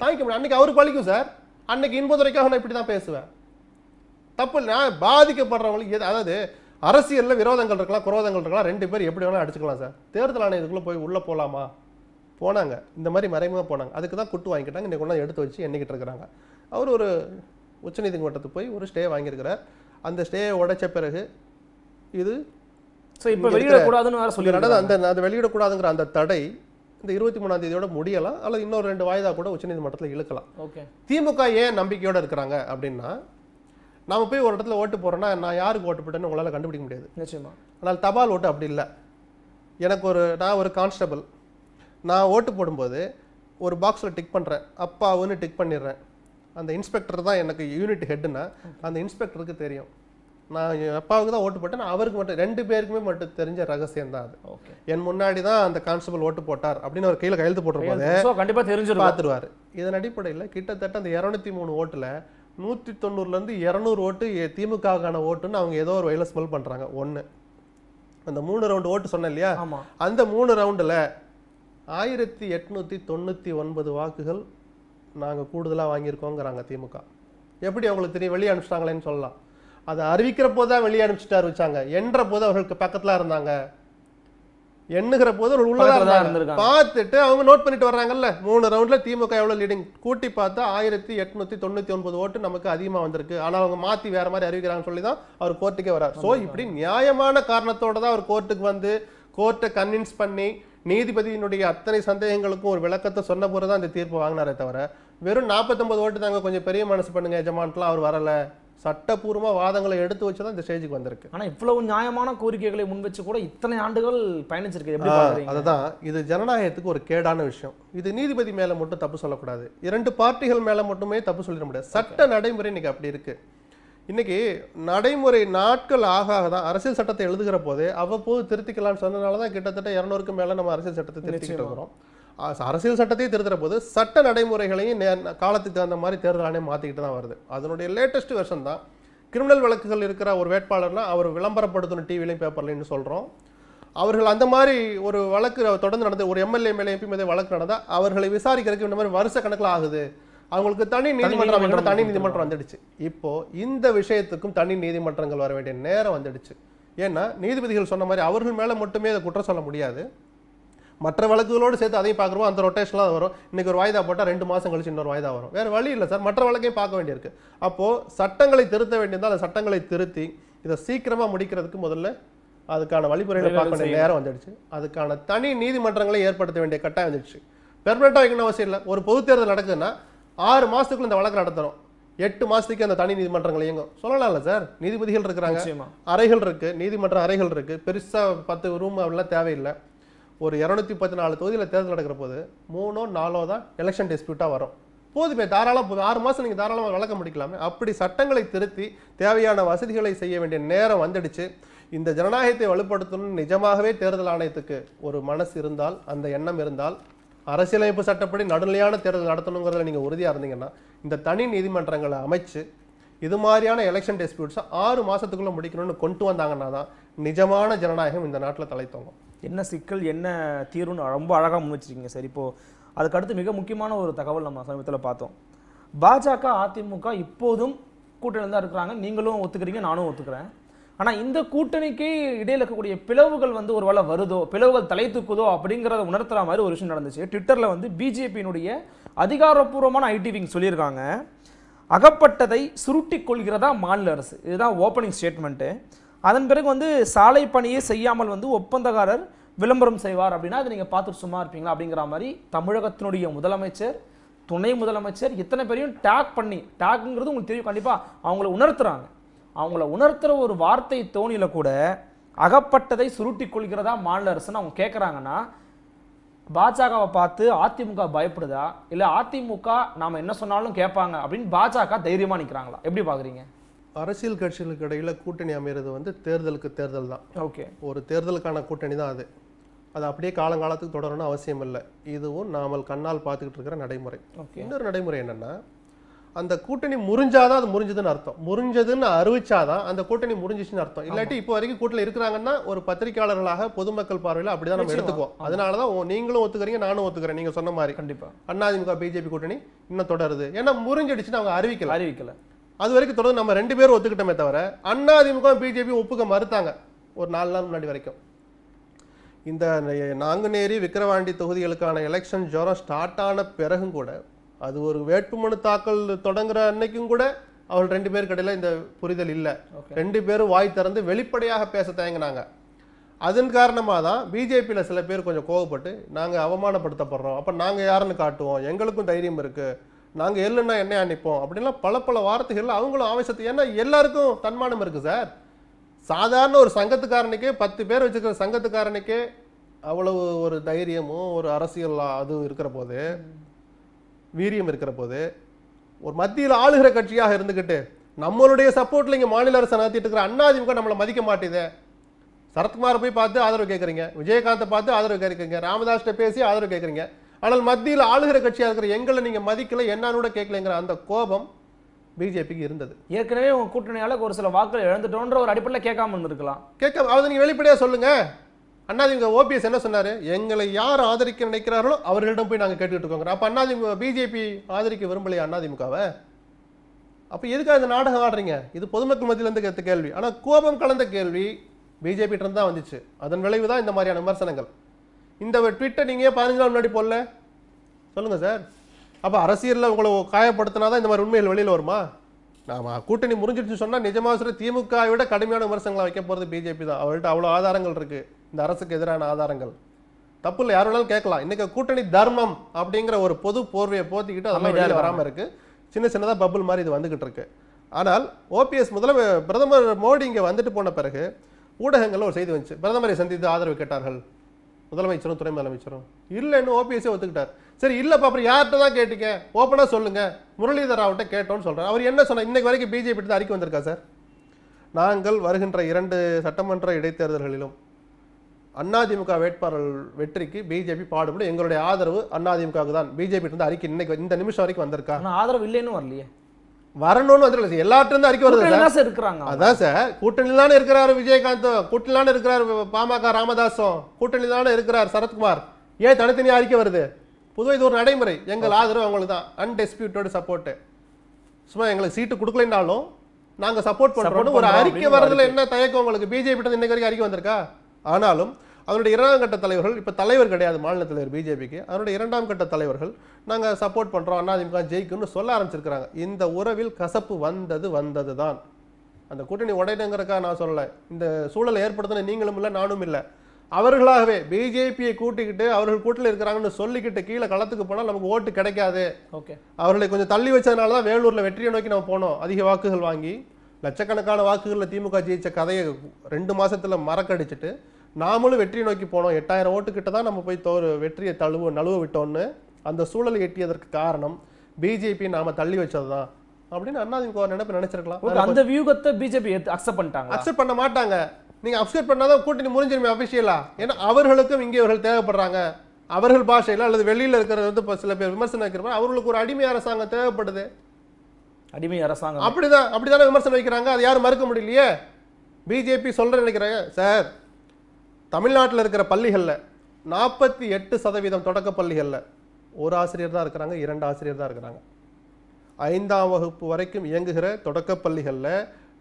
தாங்கிக்க முடியும் அன்னைக்கு அவருக்கு வலிக்கும் சார் அன்னைக்கு இன்பதுரைக்காக நான் இப்படி தான் பேசுவேன் தப்பு இல்லை பாதிக்கப்படுறவங்களுக்கு அதாவது அரசியலில் விரோதங்கள் இருக்கலாம் குரோதங்கள் இருக்கலாம் ரெண்டு பேர் எப்படி வேணால் அடிச்சுக்கலாம் சார் தேர்தல் ஆணையத்துக்குள்ளே போய் உள்ளே போகலாமா போனாங்க இந்த மாதிரி மறைமுகமாக போனாங்க அதுக்கு தான் குட்டு வாங்கிக்கிட்டாங்க இன்றைக்கு ஒன்றா எடுத்து வச்சு எண்ணிக்கிட்டு இருக்கிறாங்க அவர் ஒரு உச்சநீதிமன்றத்துக்கு போய் ஒரு ஸ்டே வாங்கியிருக்கிறார் அந்த ஸ்டேயை உடைச்ச பிறகு இது ஸோ இப்போ வெளியிடக்கூடாதுன்னு வேறு சொல்லி அந்த அந்த வெளியிடக்கூடாதுங்கிற அந்த தடை இந்த இருபத்தி மூணாம் தேதியோட முடியலாம் அல்லது இன்னொரு ரெண்டு வாய்தா கூட உச்சநீதிமன்றத்தில் இழுக்கலாம் ஓகே திமுக ஏன் நம்பிக்கையோடு இருக்கிறாங்க அப்படின்னா நம்ம போய் ஒரு இடத்துல ஓட்டு போகிறோன்னா நான் யாருக்கு ஓட்டு போட்டேன்னு உங்களால் கண்டுபிடிக்க முடியாது நிச்சயமா ஆனால் தபால் ஓட்டு அப்படி இல்லை எனக்கு ஒரு நான் ஒரு கான்ஸ்டபிள் நான் ஓட்டு போடும்போது ஒரு பாக்ஸில் டிக் பண்ணுறேன் அப்பாவுன்னு டிக் பண்ணிடுறேன் அந்த இன்ஸ்பெக்டர் தான் எனக்கு யூனிட் ஹெட்டுன்னா அந்த இன்ஸ்பெக்டருக்கு தெரியும் நான் என் அப்பாவுக்கு தான் ஓட்டு போட்டேன் அவருக்கு மட்டும் ரெண்டு பேருக்குமே மட்டும் தெரிஞ்ச ரகசியம் தான் அது ஓகே என் முன்னாடி தான் அந்த கான்ஸ்டபிள் ஓட்டு போட்டார் அப்படின்னு அவர் கையில் கையெழுத்து போட்டிருப்பாரு கண்டிப்பாக தெரிஞ்சு பார்த்துருவார் இதன் அடிப்படையில் கிட்டத்தட்ட அந்த இரநூத்தி மூணு ஓட்டில் நூற்றி தொண்ணூறுலேருந்து இரநூறு ஓட்டு திமுகவுக்கான ஓட்டுன்னு அவங்க ஏதோ ஒரு வகையில் ஸ்மெல் பண்ணுறாங்க ஒன்று அந்த மூணு ரவுண்டு ஓட்டு சொன்னேன் இல்லையா அந்த மூணு ரவுண்டில் ஆயிரத்தி எட்நூற்றி தொண்ணூற்றி ஒன்பது வாக்குகள் நாங்கள் கூடுதலாக வாங்கியிருக்கோங்கிறாங்க திமுக எப்படி அவங்களுக்கு தெரியும் வெளியே அனுப்பிச்சிட்டாங்களேன்னு சொல்லலாம் அதை அறிவிக்கிற போது தான் வெளியே அனுப்பிச்சிட்டு அறிவிச்சாங்க என்ற போது அவர்களுக்கு பக்கத்தில் இருந்தாங்க எண்ணுகிற போது ஒரு உள்ளதாக பார்த்துட்டு அவங்க நோட் பண்ணிட்டு வர்றாங்கல்ல மூணு ரவுண்ட்ல திமுக எவ்வளோ லீடிங் கூட்டி பார்த்தா ஆயிரத்தி எட்நூத்தி தொண்ணூத்தி ஒன்பது ஓட்டு நமக்கு அதிகமாக வந்திருக்கு ஆனால் அவங்க மாத்தி வேற மாதிரி அறிவிக்கிறாங்கன்னு சொல்லி தான் அவர் கோர்ட்டுக்கே வர்றார் ஸோ இப்படி நியாயமான காரணத்தோட தான் அவர் கோர்ட்டுக்கு வந்து கோர்ட்டை கன்வின்ஸ் பண்ணி நீதிபதியினுடைய அத்தனை சந்தேகங்களுக்கும் ஒரு விளக்கத்தை சொன்ன பிறகு தான் இந்த தீர்ப்பு வாங்கினாரே தவிர வெறும் ஒன்பது ஓட்டு தாங்க கொஞ்சம் பெரிய மனசு பண்ணுங்க எஜமான்லாம் அவர் வரல சட்டப்பூர்வமாக வாதங்களை எடுத்து வச்சு தான் இந்த ஸ்டேஜுக்கு வந்திருக்கு ஆனால் இவ்வளவு நியாயமான கோரிக்கைகளை வச்சு கூட இத்தனை ஆண்டுகள் பயணிச்சிருக்கு அதுதான் இது ஜனநாயகத்துக்கு ஒரு கேடான விஷயம் இது நீதிபதி மேலே மட்டும் தப்பு சொல்லக்கூடாது இரண்டு பார்ட்டிகள் மேலே மட்டுமே தப்பு சொல்லிட முடியாது சட்ட நடைமுறை இன்னைக்கு அப்படி இருக்கு இன்னைக்கு நடைமுறை நாட்கள் ஆக ஆக தான் அரசியல் சட்டத்தை எழுதுகிற போது அவ்வப்போது திருத்திக்கலாம்னு சொன்னதுனால தான் கிட்டத்தட்ட இரநூறுக்கு மேலே நம்ம அரசியல் சட்டத்தை திருத்திக்கிட்டு இருக்கிறோம் அரசியல் சட்டத்தையும் திருத்துற போது சட்ட நடைமுறைகளையும் காலத்துக்கு தகுந்த மாதிரி தேர்தல் ஆணையம் மாற்றிக்கிட்டு தான் வருது அதனுடைய லேட்டஸ்ட் வெர்ஷன் தான் கிரிமினல் வழக்குகள் இருக்கிற ஒரு வேட்பாளர்னா அவர் விளம்பரப்படுத்தணும் டிவிலையும் பேப்பர்லையும் சொல்கிறோம் அவர்கள் அந்த மாதிரி ஒரு வழக்கு தொடர்ந்து நடந்து ஒரு எம்எல்ஏ மேலே எம்பி மேலே வழக்கு நடந்தால் அவர்களை விசாரிக்கிறதுக்கு இந்த மாதிரி வருஷ கணக்கில் ஆகுது அவங்களுக்கு தனி நீதிமன்றம் தனி நீதிமன்றம் வந்துடுச்சு இப்போ இந்த விஷயத்துக்கும் தனி நீதிமன்றங்கள் வர வேண்டிய நேரம் வந்துடுச்சு ஏன்னா நீதிபதிகள் சொன்ன மாதிரி அவர்கள் மேலே மட்டுமே அதை குற்றம் சொல்ல முடியாது மற்ற வழக்குகளோடு சேர்த்து அதையும் பார்க்குறோம் அந்த ரொட்டேஷனாக வரும் இன்றைக்கி ஒரு வாய்தா போட்டால் ரெண்டு மாதம் கழிச்சு இன்னொரு வாய்தா வரும் வேறு வழி இல்லை சார் மற்ற வழக்கையும் பார்க்க வேண்டியிருக்கு அப்போது சட்டங்களை திருத்த வேண்டியிருந்தால் அந்த சட்டங்களை திருத்தி இதை சீக்கிரமாக முடிக்கிறதுக்கு முதல்ல அதுக்கான வழிமுறைகளை பார்க்க வேண்டிய நேரம் வந்துடுச்சு அதுக்கான தனி நீதிமன்றங்களை ஏற்படுத்த வேண்டிய கட்டாயம் வந்துடுச்சு பெர்மனெண்ட்டாக வைக்கணும் அவசியம் இல்லை ஒரு பொது தேர்தல் நடக்குதுன்னா ஆறு மாதத்துக்குள்ள இந்த வழக்கு நடத்துகிறோம் எட்டு மாதத்துக்கு அந்த தனி நீதிமன்றங்கள் இயங்கும் சொல்லலாம்ல சார் நீதிபதிகள் இருக்கிறாங்க அறைகள் இருக்குது நீதிமன்ற அறைகள் இருக்குது பெருசாக பத்து ரூம் அப்படிலாம் தேவையில்லை ஒரு இரநூத்தி பத்து நாலு தொகுதியில் தேர்தல் நடக்கிற போது மூணோ நாலோ தான் எலெக்ஷன் டிஸ்பியூட்டாக வரும் போது போய் தாராளம் ஆறு மாதம் நீங்கள் தாராளமாக வளர்க்க முடிக்கலாமே அப்படி சட்டங்களை திருத்தி தேவையான வசதிகளை செய்ய வேண்டிய நேரம் வந்துடுச்சு இந்த ஜனநாயகத்தை வலுப்படுத்தணும்னு நிஜமாகவே தேர்தல் ஆணையத்துக்கு ஒரு மனசு இருந்தால் அந்த எண்ணம் இருந்தால் அரசியலமைப்பு சட்டப்படி நடுநிலையான தேர்தல் நடத்தணுங்கிறத நீங்கள் உறுதியாக இருந்தீங்கன்னா இந்த தனி நீதிமன்றங்களை அமைச்சு இது மாதிரியான எலெக்ஷன் டிஸ்பியூட்ஸை ஆறு மாதத்துக்குள்ளே முடிக்கணும்னு கொண்டு வந்தாங்கன்னா தான் நிஜமான ஜனநாயகம் இந்த நாட்டில் தலைத்தோங்க என்ன சிக்கல் என்ன தீர்வுன்னு ரொம்ப அழகாக முன் சார் இப்போது அதுக்கடுத்து மிக முக்கியமான ஒரு தகவல் நம்ம சமீபத்தில் பார்த்தோம் பாஜக அதிமுக இப்போதும் கூட்டணி தான் இருக்கிறாங்க நீங்களும் ஒத்துக்கிறீங்க நானும் ஒத்துக்கிறேன் ஆனால் இந்த கூட்டணிக்கு இடையில் இருக்கக்கூடிய பிளவுகள் வந்து ஒரு வேலை வருதோ பிளவுகள் தலை தூக்குதோ அப்படிங்கிறத உணர்த்துற மாதிரி ஒரு விஷயம் நடந்துச்சு ட்விட்டரில் வந்து பிஜேபியினுடைய அதிகாரப்பூர்வமான ஐடி விங் சொல்லியிருக்காங்க அகப்பட்டதை சுருட்டி கொள்கிறதா மாநில அரசு இதுதான் ஓப்பனிங் ஸ்டேட்மெண்ட்டு அதன் பிறகு வந்து சாலை பணியே செய்யாமல் வந்து ஒப்பந்தக்காரர் விளம்பரம் செய்வார் அப்படின்னா அதை நீங்கள் பார்த்துட்டு சும்மா இருப்பீங்களா அப்படிங்கிற மாதிரி தமிழகத்தினுடைய முதலமைச்சர் துணை முதலமைச்சர் இத்தனை பேரையும் டேக் பண்ணி டேக்குங்கிறது உங்களுக்கு தெரியும் கண்டிப்பாக அவங்கள உணர்த்துறாங்க அவங்கள உணர்த்துற ஒரு வார்த்தை தோணியில் கூட அகப்பட்டதை சுருட்டி கொள்கிறதா மாநில அரசுன்னு அவங்க கேட்குறாங்கன்னா பாஜகவை பார்த்து அதிமுக பயப்படுதா இல்லை அதிமுக நாம் என்ன சொன்னாலும் கேட்பாங்க அப்படின்னு பாஜக தைரியமாக நிற்கிறாங்களா எப்படி பார்க்குறீங்க அரசியல் கட்சிகளுக்கு இடையில் கூட்டணி அமைகிறது வந்து தேர்தலுக்கு தேர்தல் தான் ஓகே ஒரு தேர்தலுக்கான கூட்டணி தான் அது அது அப்படியே காலங்காலத்துக்கு தொடரணும்னு அவசியம் இல்லை இதுவும் நாமல் கண்ணால் பார்த்துக்கிட்டு இருக்கிற நடைமுறை இன்னொரு நடைமுறை என்னென்னா அந்த கூட்டணி முறிஞ்சாதான் அது முறிஞ்சதுன்னு அர்த்தம் முறிஞ்சதுன்னு அறிவிச்சாதான் அந்த கூட்டணி முறிஞ்சிச்சுன்னு அர்த்தம் இல்லாட்டி இப்போ வரைக்கும் கூட்டணி இருக்கிறாங்கன்னா ஒரு பத்திரிகையாளர்களாக பொதுமக்கள் பார்வையில் அப்படிதான் நம்ம எடுத்துக்குவோம் தான் நீங்களும் ஒத்துக்கிறீங்க நானும் ஒத்துக்கிறேன் நீங்கள் சொன்ன மாதிரி கண்டிப்பாக அண்ணாதிமுக பிஜேபி கூட்டணி இன்னும் தொடருது ஏன்னா முறிஞ்சிடுச்சுன்னு அவங்க அறிவிக்கல அறிவிக்கல அது வரைக்கும் தொடர்ந்து நம்ம ரெண்டு பேரும் ஒத்துக்கிட்டோமே தவிர அண்ணா அதிமுக பிஜேபி ஒப்புக்க மறுத்தாங்க ஒரு நாலு நாள் முன்னாடி வரைக்கும் இந்த நாங்குநேரி விக்கிரவாண்டி தொகுதிகளுக்கான எலெக்ஷன் ஜுரம் ஸ்டார்ட் ஆன பிறகும் கூட அது ஒரு வேட்புமனு தாக்கல் தொடங்குற அன்னைக்கும் கூட அவள் ரெண்டு பேரு கடையில் இந்த புரிதல் இல்லை ரெண்டு பேரும் வாய் திறந்து வெளிப்படையாக பேச தயங்கினாங்க அதன் காரணமாக தான் பிஜேபியில் சில பேர் கொஞ்சம் கோவப்பட்டு நாங்கள் அவமானப்படுத்தப்படுறோம் அப்போ நாங்கள் யாருன்னு காட்டுவோம் எங்களுக்கும் தைரியம் இருக்குது நாங்கள் எல்லுன்னா என்ன அனுப்போம் அப்படின்லாம் பல பல வார்த்தைகள் அவங்களும் ஆவேசத்தை ஏன்னா எல்லாருக்கும் தன்மானம் இருக்குது சார் சாதாரண ஒரு சங்கத்துக்காரனுக்கே பத்து பேர் வச்சுருக்கிற சங்கத்துக்காரனுக்கே அவ்வளவு ஒரு தைரியமும் ஒரு அரசியல் அதுவும் இருக்கிற போது வீரியம் இருக்கிற போது ஒரு மத்தியில் ஆளுகிற கட்சியாக இருந்துக்கிட்டு நம்மளுடைய சப்போர்ட்டில் இங்கே மாநில அரசு நடத்திட்டு இருக்கிற அதிமுக நம்மளை மதிக்க மாட்டேதே சரத்குமாரை போய் பார்த்து ஆதரவு கேட்குறீங்க விஜயகாந்தை பார்த்து ஆதரவு கேட்குறீங்க ராமதாஸ்கிட்ட பேசி ஆதரவு கேட்குறீங்க ஆனால் மத்தியில் ஆளுகிற கட்சியாக இருக்கிற எங்களை நீங்கள் மதிக்கல கூட கேட்கலங்கிற அந்த கோபம் பிஜேபிக்கு இருந்தது ஏற்கனவே உங்கள் கூட்டணியால் ஒரு சில வாக்குகள் இழந்துட்டோன்ற ஒரு அடிப்படையில் கேட்காம இருந்திருக்கலாம் கேட்க அதை நீங்கள் வெளிப்படையாக சொல்லுங்கள் அண்ணாதிமுக ஓபிஎஸ் என்ன சொன்னார் எங்களை யார் ஆதரிக்க நினைக்கிறார்களோ அவர்களிடம் போய் நாங்கள் கேட்டுக்கிட்டு இருக்கோங்க அப்போ அண்ணாதிமுக பிஜேபி ஆதரிக்க விரும்பலையா அண்ணாதிமுகவை அப்போ எதுக்காக இந்த நாடகம் ஆடுறீங்க இது பொதுமக்கள் மத்தியிலேருந்து கேட்ட கேள்வி ஆனால் கோபம் கலந்த கேள்வி பிஜேபி தான் வந்துச்சு அதன் விளைவு தான் இந்த மாதிரியான விமர்சனங்கள் இந்த ட்விட்டை நீங்கள் பதினஞ்சு நாள் முன்னாடி போடல சொல்லுங்கள் சார் அப்போ அரசியலில் உங்களை காயப்படுத்தினா தான் இந்த மாதிரி உண்மைகள் வெளியில் வருமா நாம கூட்டணி முறிஞ்சிடுச்சு சொன்னால் நிஜமாக சொல்ல திமுக விட கடுமையான விமர்சனங்களை வைக்க போகிறது பிஜேபி தான் அவர்கிட்ட அவ்வளோ ஆதாரங்கள் இருக்குது இந்த அரசுக்கு எதிரான ஆதாரங்கள் தப்பு இல்லை யார் வேணாலும் கேட்கலாம் இன்றைக்கி கூட்டணி தர்மம் அப்படிங்கிற ஒரு பொது போர்வையை போத்திக்கிட்டு மாதிரி வராமல் இருக்குது சின்ன சின்னதாக பபுள் மாதிரி இது வந்துக்கிட்டு இருக்கு ஆனால் ஓபிஎஸ் முதல்ல பிரதமர் மோடி இங்கே வந்துட்டு போன பிறகு ஊடகங்களில் ஒரு செய்தி வந்துச்சு பிரதமரை சந்தித்து ஆதரவு கேட்டார்கள் முதலமைச்சரும் துணை முதலமைச்சரும் இல்லைன்னு ஓபிஎஸ்ஸே ஒத்துக்கிட்டார் சரி இல்லைப்பா அப்புறம் யார்கிட்ட தான் கேட்டீங்க ஓப்பனாக சொல்லுங்கள் முரளிதராவிட்ட கேட்டோம்னு சொல்கிறார் அவர் என்ன சொன்னார் இன்றைக்கு வரைக்கும் பிஜேபி தான் அறிக்கை வந்திருக்கா சார் நாங்கள் வருகின்ற இரண்டு சட்டமன்ற இடைத்தேர்தல்களிலும் அதிமுக வேட்பாளர்கள் வெற்றிக்கு பிஜேபி பாடுபடும் எங்களுடைய ஆதரவு அதிமுகவுக்கு தான் பிஜேபி இருந்து அறிக்கை இன்னைக்கு இந்த நிமிஷம் வரைக்கும் வந்திருக்கா ஆதரவு இல்லைன்னு வரலையே வரணும்னு வந்துருக்கல எல்லாத்துலேருந்து அறிக்கை வருது சார் இருக்கிறாங்க அதான் சார் கூட்டணி இருக்கிறாரு விஜயகாந்தும் கூட்டணி தானே இருக்கிறார் பாமக ராமதாஸும் கூட்டணி இருக்கிறார் சரத்குமார் ஏன் தனித்தனியாக அறிக்கை வருது புதுவை இது ஒரு நடைமுறை எங்கள் ஆதரவு அவங்களுக்கு தான் அன்டெஸ்பியூட்டோட சப்போர்ட் சும்மா எங்களுக்கு சீட்டு கொடுக்கலனாலும் நாங்க சப்போர்ட் பண்ணுறோம் ஒரு அறிக்கை வர்றதுல என்ன தயக்கம் உங்களுக்கு பிஜேபி இன்னைக்கு வரைக்கும் அறிக்கை வந்திருக்கா ஆனாலும் அதனுடைய இரண்டாம் கட்ட தலைவர்கள் இப்ப தலைவர் கிடையாது மாநில தலைவர் பிஜேபிக்கு அதனுடைய இரண்டாம் கட்ட தலைவர்கள் நாங்கள் சப்போர்ட் பண்ணுறோம் அண்ணாதிமுக ஜெயிக்கும்னு சொல்ல ஆரம்பிச்சிருக்கிறாங்க இந்த உறவில் கசப்பு வந்தது வந்தது தான் அந்த கூட்டணி உடையணுங்கிறக்காக நான் சொல்லலை இந்த சூழலை ஏற்படுத்தின நீங்களும் இல்லை நானும் இல்லை அவர்களாகவே பிஜேபியை கூட்டிக்கிட்டு அவர்கள் கூட்டில் இருக்கிறாங்கன்னு சொல்லிக்கிட்டு கீழே களத்துக்கு போனால் நமக்கு ஓட்டு கிடைக்காது ஓகே அவர்களை கொஞ்சம் தள்ளி வச்சதுனால தான் வேலூரில் வெற்றியை நோக்கி நம்ம போனோம் அதிக வாக்குகள் வாங்கி லட்சக்கணக்கான வாக்குகளில் திமுக ஜெயித்த கதையை ரெண்டு மாதத்தில் மறக்கடிச்சிட்டு நாமளும் வெற்றியை நோக்கி போனோம் எட்டாயிரம் ஓட்டுக்கிட்ட தான் நம்ம போய் தோறு வெற்றியை தழுவ நழுவ விட்டோன்னு அந்த சூழலை எட்டியதற்கு காரணம் பிஜேபி நாம தள்ளி வச்சது தான் அப்படின்னு அண்ணாதிமுக நினைப்பு நினைச்சிருக்கலாம் அந்த வியூகத்தை பிஜேபி அக்செப்ட் பண்ணிட்டாங்க அக்செப்ட் பண்ண மாட்டாங்க நீங்க அப்செட் பண்ணாதான் கூட்டணி முடிஞ்சிருமே அபிஷியலா ஏன்னா அவர்களுக்கும் இங்கே இவர்கள் தேவைப்படுறாங்க அவர்கள் பாஷையில் அல்லது வெளியில் இருக்கிற வந்து சில பேர் விமர்சனம் வைக்கிறப்ப அவர்களுக்கு ஒரு அடிமை அரசாங்கம் தேவைப்படுது அடிமை அரசாங்கம் அப்படிதான் அப்படிதானே விமர்சனம் வைக்கிறாங்க அது யாரும் மறுக்க முடியலையே பிஜேபி சொல்ற நினைக்கிறாங்க சார் தமிழ்நாட்டில் இருக்கிற பள்ளிகளில் நாற்பத்தி எட்டு சதவீதம் தொடக்க பள்ளிகளில் ஒரு ஆசிரியர் தான் இருக்கிறாங்க இரண்டு ஆசிரியர் தான் இருக்கிறாங்க ஐந்தாம் வகுப்பு வரைக்கும் இயங்குகிற தொடக்க பள்ளிகளில்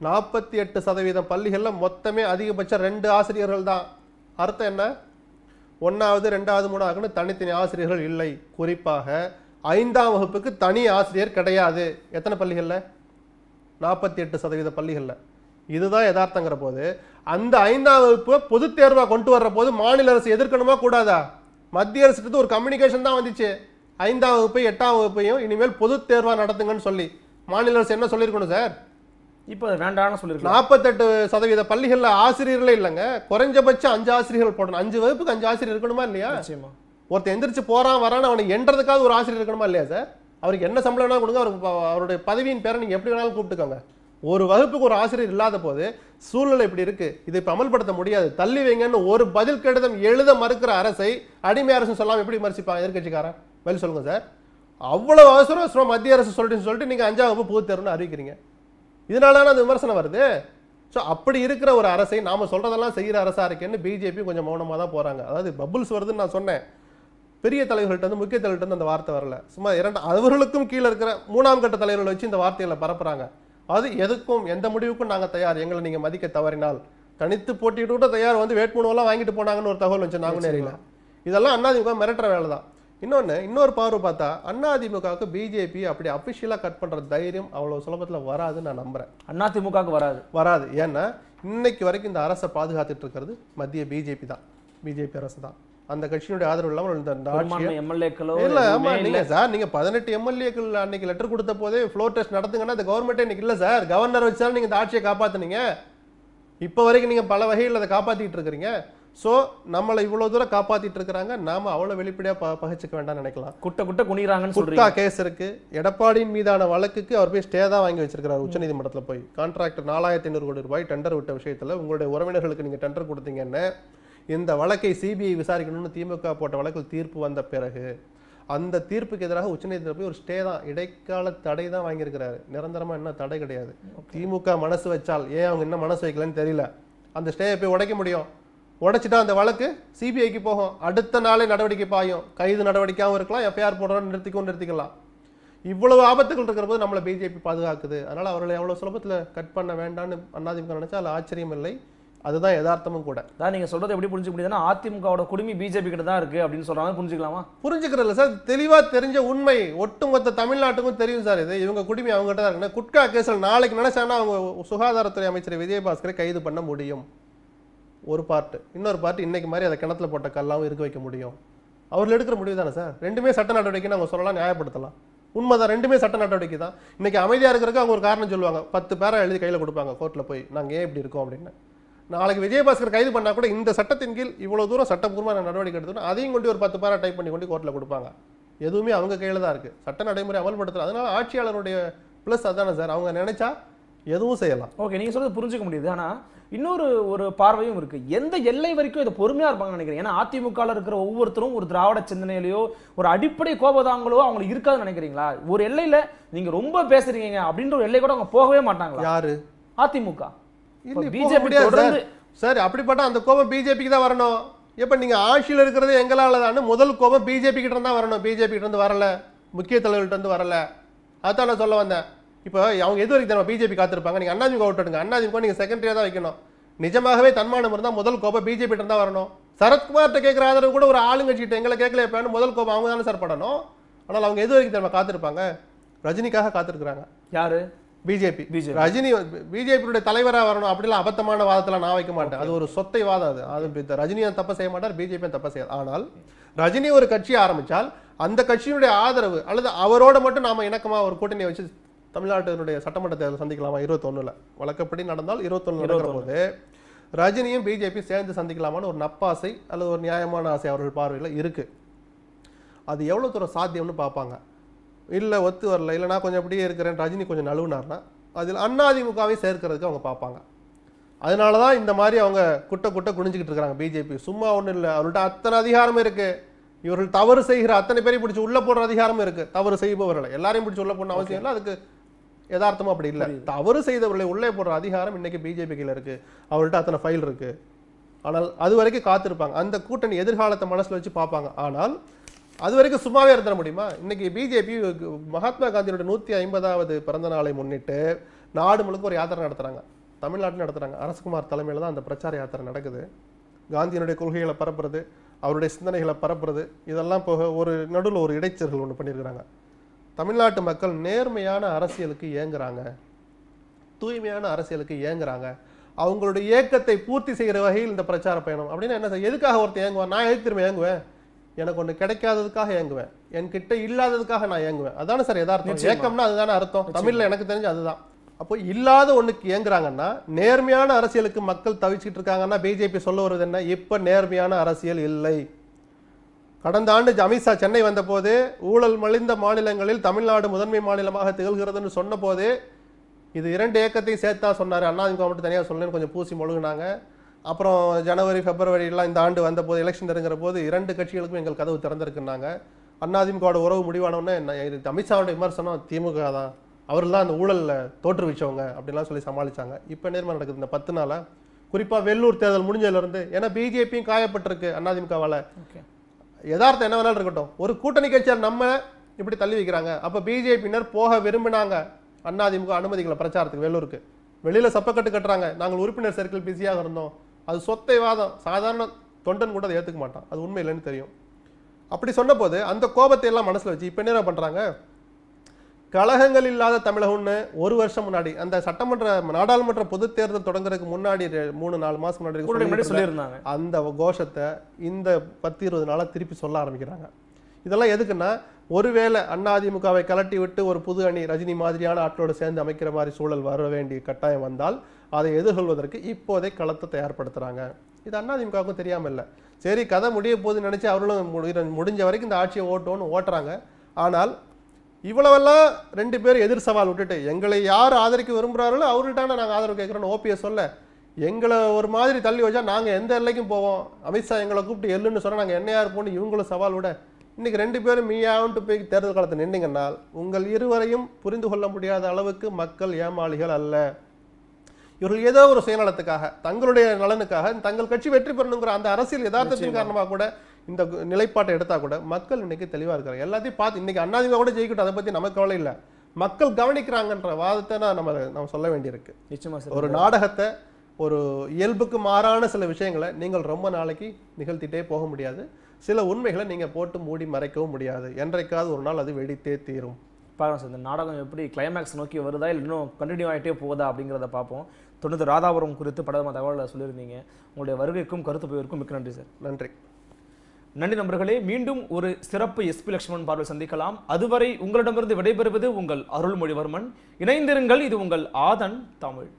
நாற்பத்தி எட்டு சதவீதம் பள்ளிகளில் மொத்தமே அதிகபட்சம் ரெண்டு ஆசிரியர்கள் தான் அர்த்தம் என்ன ஒன்றாவது ரெண்டாவது மூணாவதுன்னு தனித்தனி ஆசிரியர்கள் இல்லை குறிப்பாக ஐந்தாம் வகுப்புக்கு தனி ஆசிரியர் கிடையாது எத்தனை பள்ளிகளில் நாற்பத்தி எட்டு சதவீத பள்ளிகளில் இதுதான் யதார்த்தங்கிற போது அந்த ஐந்தாம் வகுப்பை பொது தேர்வாக கொண்டு வர்ற போது மாநில அரசு எதிர்க்கணுமா கூடாதா மத்திய அரசுக்கு ஒரு கம்யூனிகேஷன் தான் வந்துச்சு ஐந்தாம் வகுப்பு எட்டாம் வகுப்பையும் இனிமேல் பொது தேர்வாக நடத்துங்கன்னு சொல்லி மாநில அரசு என்ன சொல்லியிருக்கணும் சார் இப்போ வேண்டாம்னு சொல்லியிருக்கோம் நாற்பத்தெட்டு சதவீத பள்ளிகளில் ஆசிரியர்களே இல்லைங்க குறைஞ்சபட்சம் அஞ்சு ஆசிரியர்கள் போடணும் அஞ்சு வகுப்புக்கு அஞ்சு ஆசிரியர் இருக்கணுமா இல்லையா ஒருத்தர் ஒருத்தன் எந்திரிச்சு போறான் வரான்னு அவனை எண்றதுக்காக ஒரு ஆசிரியர் இருக்கணுமா இல்லையா சார் அவருக்கு என்ன சம்பளம் வேணாலும் கொடுங்க அவருக்கு அவருடைய பதவியின் பேரை நீங்கள் எப்படி வேணாலும் கூப்பிட்டுக்கோங்க ஒரு வகுப்புக்கு ஒரு ஆசிரியர் இல்லாத போது சூழ்நிலை இப்படி இருக்கு இதை இப்போ அமல்படுத்த முடியாது தள்ளி வைங்கன்னு ஒரு பதில் கடிதம் எழுத மறுக்கிற அரசை அடிமை அரசு சொல்லாமல் எப்படி விமர்சிப்பாங்க எதிர்கட்சிக்காரன் பதில் சொல்லுங்க சார் அவ்வளவு அவசரம் மத்திய அரசு சொல்லிட்டுன்னு சொல்லிட்டு நீங்கள் அஞ்சாம் வகுப்பு பொது தேர்வுன்னு அறிவிக்கிறீங்க இதனால அந்த விமர்சனம் வருது ஸோ அப்படி இருக்கிற ஒரு அரசை நாம் சொல்கிறதெல்லாம் செய்கிற அரசா இருக்கேன்னு பிஜேபி கொஞ்சம் மௌனமாக தான் போகிறாங்க அதாவது பபுள்ஸ் வருதுன்னு நான் சொன்னேன் பெரிய தலைவர்கள்ட்ட வந்து முக்கிய தலைவர்கள்ட்ட அந்த வார்த்தை வரல சும்மா இரண்டு அவர்களுக்கும் கீழே இருக்கிற மூணாம் கட்ட தலைவர்களை வச்சு இந்த வார்த்தைகளை பரப்புகிறாங்க அது எதுக்கும் எந்த முடிவுக்கும் நாங்கள் தயார் எங்களை நீங்கள் மதிக்க தவறினால் தனித்து போட்டிட்டு கூட தயார் வந்து வேட்புமனுவெல்லாம் வாங்கிட்டு போனாங்கன்னு ஒரு தகவல் வந்துச்சு நாங்குநேரியில் இதெல்லாம் அண்ணாதிமுக மிரட்டுற வேலை தான் இன்னொன்று இன்னொரு பார்வை பார்த்தா அண்ணாதிமுகவுக்கு பிஜேபி அப்படி அஃபிஷியலாக கட் பண்ணுற தைரியம் அவ்வளோ சுலபத்தில் வராதுன்னு நான் நம்புகிறேன் அண்ணாதிமுகவுக்கு வராது வராது ஏன்னா இன்னைக்கு வரைக்கும் இந்த அரசை பாதுகாத்துட்டு இருக்கிறது மத்திய பிஜேபி தான் பிஜேபி அரசு தான் அந்த கட்சியினுடைய ஆதரவு இல்லாமல் இந்த எம்எல்ஏக்களோ இல்ல சார் நீங்க பதினெட்டு எம்எல்ஏக்கள் அன்னைக்கு லெட்டர் கொடுத்த போதே ஃப்ளோர் டெஸ்ட் நடத்துங்கன்னா அந்த கவர்மெண்ட் இன்னைக்கு இல்ல சார் கவர்னர் வச்சாலும் நீங்க இந்த ஆட்சியை காப்பாற்றுனீங்க இப்ப வரைக்கும் நீங்க பல வகையில் அதை காப்பாத்திட்டு இருக்கிறீங்க சோ நம்மளை இவ்வளவு தூரம் காப்பாத்திட்டு இருக்கிறாங்க நாம அவ்வளவு வெளிப்படையா ப பகிச்சுக்க வேண்டாம்னு நினைக்கலாம் குட்ட குட்ட குனிறாங்கன்னு குட்டா கேஸ் இருக்கு எடப்பாடியின் மீதான வழக்குக்கு அவர் போய் ஸ்டே தான் வாங்கி வச்சிருக்காரு உச்சநீதிமன்றத்தில் போய் கான்ட்ராக்டர் நாலாயிரத்தி ஐநூறு கோடி ரூபாய் டெண்டர் விட்ட விஷயத்துல உங்களுடைய உறவினர்களுக்கு நீங்க டெண்டர் கொடுத்தீங்கன்னு இந்த வழக்கை சிபிஐ விசாரிக்கணும்னு திமுக போட்ட வழக்கில் தீர்ப்பு வந்த பிறகு அந்த தீர்ப்புக்கு எதிராக உச்சநீதிமன்றம் போய் ஒரு ஸ்டே தான் இடைக்கால தடை தான் வாங்கியிருக்கிறாரு நிரந்தரமாக என்ன தடை கிடையாது திமுக மனசு வச்சால் ஏன் அவங்க இன்னும் மனசு வைக்கலன்னு தெரியல அந்த ஸ்டேயை போய் உடைக்க முடியும் உடைச்சிட்டா அந்த வழக்கு சிபிஐக்கு போகும் அடுத்த நாளே நடவடிக்கை பாயும் கைது நடவடிக்கையாகவும் இருக்கலாம் எஃப்ஐஆர் போடுறோம் நிறுத்திக்கவும் நிறுத்திக்கலாம் இவ்வளவு ஆபத்துகள் இருக்கிற போது நம்மளை பிஜேபி பாதுகாக்குது அதனால் அவர்களை எவ்வளோ சுலபத்தில் கட் பண்ண வேண்டாம்னு அண்ணாதிமுக நினச்சா அதில் ஆச்சரியம் இல்லை அதுதான் யதார்த்தமும் கூட தான் நீங்கள் சொல்கிறது எப்படி புரிஞ்சுக்க முடியாதுன்னா அதிமுகவோட குடுமி பிஜேபி கிட்ட தான் இருக்குது அப்படின்னு சொல்றாங்க புரிஞ்சுக்கலாமா புரிஞ்சுக்கிறதுல சார் தெளிவாக தெரிஞ்ச உண்மை ஒட்டுமொத்த தமிழ்நாட்டுக்கும் தெரியும் சார் இது இவங்க அவங்க அவங்ககிட்ட தான் இருக்கு குட்கா கேஸில் நாளைக்கு நினச்சாங்கன்னா அவங்க சுகாதாரத்துறை அமைச்சர் விஜயபாஸ்கரை கைது பண்ண முடியும் ஒரு பார்ட்டு இன்னொரு பார்ட்டு இன்னைக்கு மாதிரி அதை கிணத்துல போட்ட கல்லாவும் இருக்க வைக்க முடியும் அவர்கள் எடுக்கிற முடிவு தானே சார் ரெண்டுமே சட்ட நடவடிக்கை நாங்கள் சொல்லலாம் நியாயப்படுத்தலாம் உண்மைதான் ரெண்டுமே சட்ட நடவடிக்கை தான் இன்னைக்கு அமைதியாக இருக்கிறதுக்கு அவங்க ஒரு காரணம் சொல்லுவாங்க பத்து பேரை எழுதி கையில் கொடுப்பாங்க கோர்ட்டில் போய் நாங்கள் ஏன் இப்படி இருக்கோம் அப்படின்னு நாளைக்கு விஜயபாஸ்கர் கைது பண்ணால் கூட இந்த சட்டத்தின் கீழ் இவ்வளோ தூரம் சட்டப்பூர்வமாக நடவடிக்கை எடுத்துக்கணும் அதையும் கொண்டு ஒரு பத்து பேரா டைப் பண்ணி கொண்டு கோர்ட்டில் கொடுப்பாங்க எதுவுமே அவங்க கையில் தான் இருக்குது சட்ட நடைமுறை அமல்படுத்துறது அதனால் ஆட்சியாளருடைய ப்ளஸ் அதானே சார் அவங்க நினைச்சா எதுவும் செய்யலாம் ஓகே நீங்கள் சொல்கிறது புரிஞ்சுக்க முடியுது ஆனால் இன்னொரு ஒரு பார்வையும் இருக்கு எந்த எல்லை வரைக்கும் இதை பொறுமையாக இருப்பாங்கன்னு நினைக்கிறேன் ஏன்னா அதிமுகவில் இருக்கிற ஒவ்வொருத்தரும் ஒரு திராவிட சிந்தனையிலையோ ஒரு அடிப்படை கோபதாங்களோ அவங்களுக்கு இருக்காதுன்னு நினைக்கிறீங்களா ஒரு எல்லையில் நீங்கள் ரொம்ப பேசுறீங்க அப்படின்ற ஒரு எல்லை கூட அவங்க போகவே மாட்டாங்க யாரு அதிமுக பிஜேபி தொடர்ந்து சார் அப்படிப்பட்ட அந்த கோபம் பிஜேபிக்கு தான் வரணும் இப்போ நீங்கள் ஆட்சியில் இருக்கிறது எங்களால் தான் முதல் கோபம் பிஜேபி கிட்ட தான் வரணும் பிஜேபி கிட்ட இருந்து வரல முக்கிய தலைவர்கிட்ட இருந்து வரல அதான் நான் சொல்ல வந்தேன் இப்போ அவங்க எது வரைக்கும் தெரியுமா பிஜேபி காத்திருப்பாங்க நீங்கள் அண்ணாதிமுக விட்டுடுங்க அண்ணாதிமுக நீங்கள் செகண்டரியாக தான் வைக்கணும் நிஜமாகவே தன்மானம் இருந்தால் முதல் கோபம் பிஜேபி கிட்ட தான் வரணும் சரத்குமார்கிட்ட கேட்குற ஆதரவு கூட ஒரு ஆளுங்கட்சிகிட்ட எங்களை கேட்கல எப்போன்னு முதல் கோபம் அவங்க தானே சார் படணும் ஆனால் அவங்க எது வரைக்கும் தெரியுமா காத்திருப்பாங்க ரஜினிக்காக காத்திருக்கிறாங்க யாரு பிஜேபி ரஜினி பிஜேபியுடைய தலைவராக வரணும் அப்படிலாம் அபத்தமான வாதத்தில் நான் வைக்க மாட்டேன் அது ஒரு சொத்தை வாதம் அது அது ரஜினியை தப்ப செய்ய மாட்டார் பிஜேபியும் தப்ப செய்யாது ஆனால் ரஜினி ஒரு கட்சி ஆரம்பித்தால் அந்த கட்சியினுடைய ஆதரவு அல்லது அவரோட மட்டும் நாம் இணக்கமாக ஒரு கூட்டணியை வச்சு தமிழ்நாட்டினுடைய சட்டமன்ற தேர்தல் சந்திக்கலாமா இருபத்தொன்னுல வழக்கப்படி நடந்தால் இருபத்தொன்னு நடக்கிற போது ரஜினியும் பிஜேபி சேர்ந்து சந்திக்கலாமான்னு ஒரு நப்பாசை அல்லது ஒரு நியாயமான ஆசை அவர்கள் பார்வையில் இருக்குது அது எவ்வளோ தூரம் சாத்தியம்னு பார்ப்பாங்க இல்லை ஒத்து வரல இல்லை நான் கொஞ்சம் அப்படியே இருக்கிறேன் ரஜினி கொஞ்சம் நழுவுனார்னா அதில் அதிமுகவையும் சேர்க்கிறதுக்கு அவங்க பார்ப்பாங்க அதனால தான் இந்த மாதிரி அவங்க குட்டை குட்டை குடிஞ்சிக்கிட்டு இருக்கிறாங்க பிஜேபி சும்மா ஒன்றும் இல்லை அவர்கள்ட்ட அத்தனை அதிகாரமும் இருக்குது இவர்கள் தவறு செய்கிற அத்தனை பேரையும் பிடிச்சி உள்ளே போடுற அதிகாரமும் இருக்குது தவறு செய்பவர்களை எல்லாரையும் பிடிச்சி உள்ளே போடணும் அவசியம் இல்லை அதுக்கு யதார்த்தமாக அப்படி இல்லை தவறு செய்தவர்களை உள்ளே போடுற அதிகாரம் இன்னைக்கு பிஜேபி கையில் இருக்குது அவர்கள்ட்ட அத்தனை ஃபைல் இருக்குது ஆனால் அது வரைக்கும் காத்திருப்பாங்க அந்த கூட்டணி எதிர்காலத்தை மனசில் வச்சு பார்ப்பாங்க ஆனால் அது வரைக்கும் சும்மாவே இருந்துட முடியுமா இன்னைக்கு பிஜேபி மகாத்மா காந்தியோட நூற்றி ஐம்பதாவது பிறந்த நாளை முன்னிட்டு நாடு முழுக்க ஒரு யாத்திரை நடத்துகிறாங்க தமிழ்நாட்டில் நடத்துகிறாங்க அரசகுமார் தலைமையில் தான் அந்த பிரச்சார யாத்திரை நடக்குது காந்தியினுடைய கொள்கைகளை பரப்புறது அவருடைய சிந்தனைகளை பரப்புறது இதெல்லாம் போக ஒரு நடுவில் ஒரு இடைச்சர்கள் ஒன்று பண்ணியிருக்கிறாங்க தமிழ்நாட்டு மக்கள் நேர்மையான அரசியலுக்கு ஏங்குறாங்க தூய்மையான அரசியலுக்கு ஏங்குறாங்க அவங்களுடைய இயக்கத்தை பூர்த்தி செய்கிற வகையில் இந்த பிரச்சார பயணம் அப்படின்னா என்ன எதுக்காக ஒருத்தர் ஏங்குவேன் நான் எதுக்கு திரும்ப ஏங்குவேன் எனக்கு ஒன்று கிடைக்காததுக்காக ஏங்குவேன் என்கிட்ட இல்லாததுக்காக நான் ஏங்குவேன் அதானே சார் எதார்த்தம் ஏக்கம்னா அதுதானே அர்த்தம் தமிழில் எனக்கு தெரிஞ்சு அதுதான் அப்போ இல்லாத ஒன்றுக்கு இயங்குறாங்கன்னா நேர்மையான அரசியலுக்கு மக்கள் தவிச்சிட்டு இருக்காங்கன்னா பிஜேபி சொல்ல வருது என்ன இப்போ நேர்மையான அரசியல் இல்லை கடந்த ஆண்டு அமித்ஷா சென்னை வந்தபோது ஊழல் மலிந்த மாநிலங்களில் தமிழ்நாடு முதன்மை மாநிலமாக திகழ்கிறதுன்னு சொன்னபோது இது இரண்டு இயக்கத்தையும் சேர்த்தா சொன்னார் அண்ணாதிமுக மட்டும் தனியாக சொல்லணும்னு கொஞ்சம் பூசி மொழுகினாங்க அப்புறம் ஜனவரி பிப்ரவரியெல்லாம் இந்த ஆண்டு வந்த போது எலெக்ஷன் நெருங்கிற போது இரண்டு கட்சிகளுக்கும் எங்கள் கதவு திறந்திருக்குனாங்க அதிமுகவோட உறவு இது அமித்ஷாவோட விமர்சனம் திமுக தான் அவர் தான் அந்த ஊழலில் தோற்றுவிச்சவங்க அப்படின்லாம் சொல்லி சமாளித்தாங்க இப்போ நேர்மை நடக்குது இந்த பத்து நாளில் குறிப்பாக வெள்ளூர் தேர்தல் முடிஞ்சதுலேருந்து ஏன்னா பிஜேபியும் காயப்பட்டிருக்கு அதிமுகவால் யதார்த்தம் என்ன வேணாலும் இருக்கட்டும் ஒரு கூட்டணி கட்சியார் நம்ம இப்படி தள்ளி வைக்கிறாங்க அப்போ பிஜேபியினர் போக விரும்பினாங்க அதிமுக அனுமதிகளை பிரச்சாரத்துக்கு வெள்ளூருக்கு வெளியில் சப்பக்கட்டு கட்டுறாங்க நாங்கள் உறுப்பினர் சர்க்கிள் பிஸியாக இருந்தோம் அது சொத்தை வாதம் சாதாரண தொண்டன் கூட அதை ஏற்றுக்க மாட்டான் அது உண்மை இல்லைன்னு தெரியும் அப்படி சொன்னபோது அந்த கோபத்தை எல்லாம் மனசில் வச்சு இப்போ என்ன பண்ணுறாங்க கழகங்கள் இல்லாத தமிழகம்னு ஒரு வருஷம் முன்னாடி அந்த சட்டமன்ற நாடாளுமன்ற பொது தேர்தல் தொடங்குறதுக்கு முன்னாடி மூணு நாலு மாதம் முன்னாடி சொல்லியிருந்தாங்க அந்த கோஷத்தை இந்த பத்து இருபது நாளாக திருப்பி சொல்ல ஆரம்பிக்கிறாங்க இதெல்லாம் எதுக்குன்னா ஒருவேளை அதிமுகவை கலட்டி விட்டு ஒரு புது அணி ரஜினி மாதிரியான ஆட்களோடு சேர்ந்து அமைக்கிற மாதிரி சூழல் வர வேண்டிய கட்டாயம் வந்தால் அதை எதிர்கொள்வதற்கு இப்போதே களத்தை தயார்படுத்துகிறாங்க இது அதிமுகவுக்கும் தெரியாமல் இல்லை சரி கதை முடிய போகுதுன்னு நினச்சி அவர்களும் முடிஞ்ச வரைக்கும் இந்த ஆட்சியை ஓட்டோன்னு ஓட்டுறாங்க ஆனால் இவ்வளவெல்லாம் ரெண்டு பேரும் எதிர் சவால் விட்டுட்டு எங்களை யார் ஆதரிக்க விரும்புகிறார்களோ அவர்கிட்டான நாங்கள் ஆதரவு கேட்குறோன்னு ஓபிஎஸ் சொல்ல எங்களை ஒரு மாதிரி தள்ளி வச்சா நாங்கள் எந்த எல்லைக்கும் போவோம் அமித்ஷா எங்களை கூப்பிட்டு எல்லுன்னு சொன்னால் நாங்கள் யார் போன்னு இவங்களும் சவால் விட இன்றைக்கி ரெண்டு பேரும் மீயாவுன்ட்டு போய் தேர்தல் காலத்தை நின்றீங்கன்னால் உங்கள் இருவரையும் புரிந்து கொள்ள முடியாத அளவுக்கு மக்கள் ஏமாளிகள் அல்ல இவர்கள் ஏதோ ஒரு சுயநலத்துக்காக தங்களுடைய நலனுக்காக தங்கள் கட்சி வெற்றி பெறணுங்கிற அந்த அரசியல் யதார்த்தத்தின் காரணமாக கூட இந்த நிலைப்பாட்டை எடுத்தால் கூட மக்கள் இன்னைக்கு தெளிவாக இருக்கிறாங்க எல்லாத்தையும் பார்த்து இன்னைக்கு அண்ணாதிமுக கூட ஜெயிக்கட்டும் அதை பற்றி நமக்கு கவலை இல்லை மக்கள் கவனிக்கிறாங்கன்ற வாதத்தை நான் நம்ம நம்ம சொல்ல வேண்டியிருக்கு நிச்சயமாக ஒரு நாடகத்தை ஒரு இயல்புக்கு மாறான சில விஷயங்களை நீங்கள் ரொம்ப நாளைக்கு நிகழ்த்திட்டே போக முடியாது சில உண்மைகளை நீங்கள் போட்டு மூடி மறைக்கவும் முடியாது என்றைக்காவது ஒரு நாள் அது வெடித்தே தீரும் பாருங்க சார் இந்த நாடகம் எப்படி கிளைமேக்ஸ் நோக்கி வருதா இல்லை இன்னும் கண்டினியூ ஆகிட்டே போகுதா அப்படிங்கிறத பார்ப்போம் தொண்ணூறு ராதாபுரம் குறித்து படமாக தகவலில் சொல்லியிருந்தீங்க உங்களுடைய வருகைக்கும் கருத்து போயிருக்கும் மிக்க நன்றி சார் நன்றி நன்றி நண்பர்களே மீண்டும் ஒரு சிறப்பு எஸ்பி லட்சுமணன் பார்வை சந்திக்கலாம் அதுவரை உங்களிடமிருந்து விடைபெறுவது உங்கள் அருள்மொழிவர்மன் இணைந்திருங்கள் இது உங்கள் ஆதன் தமிழ்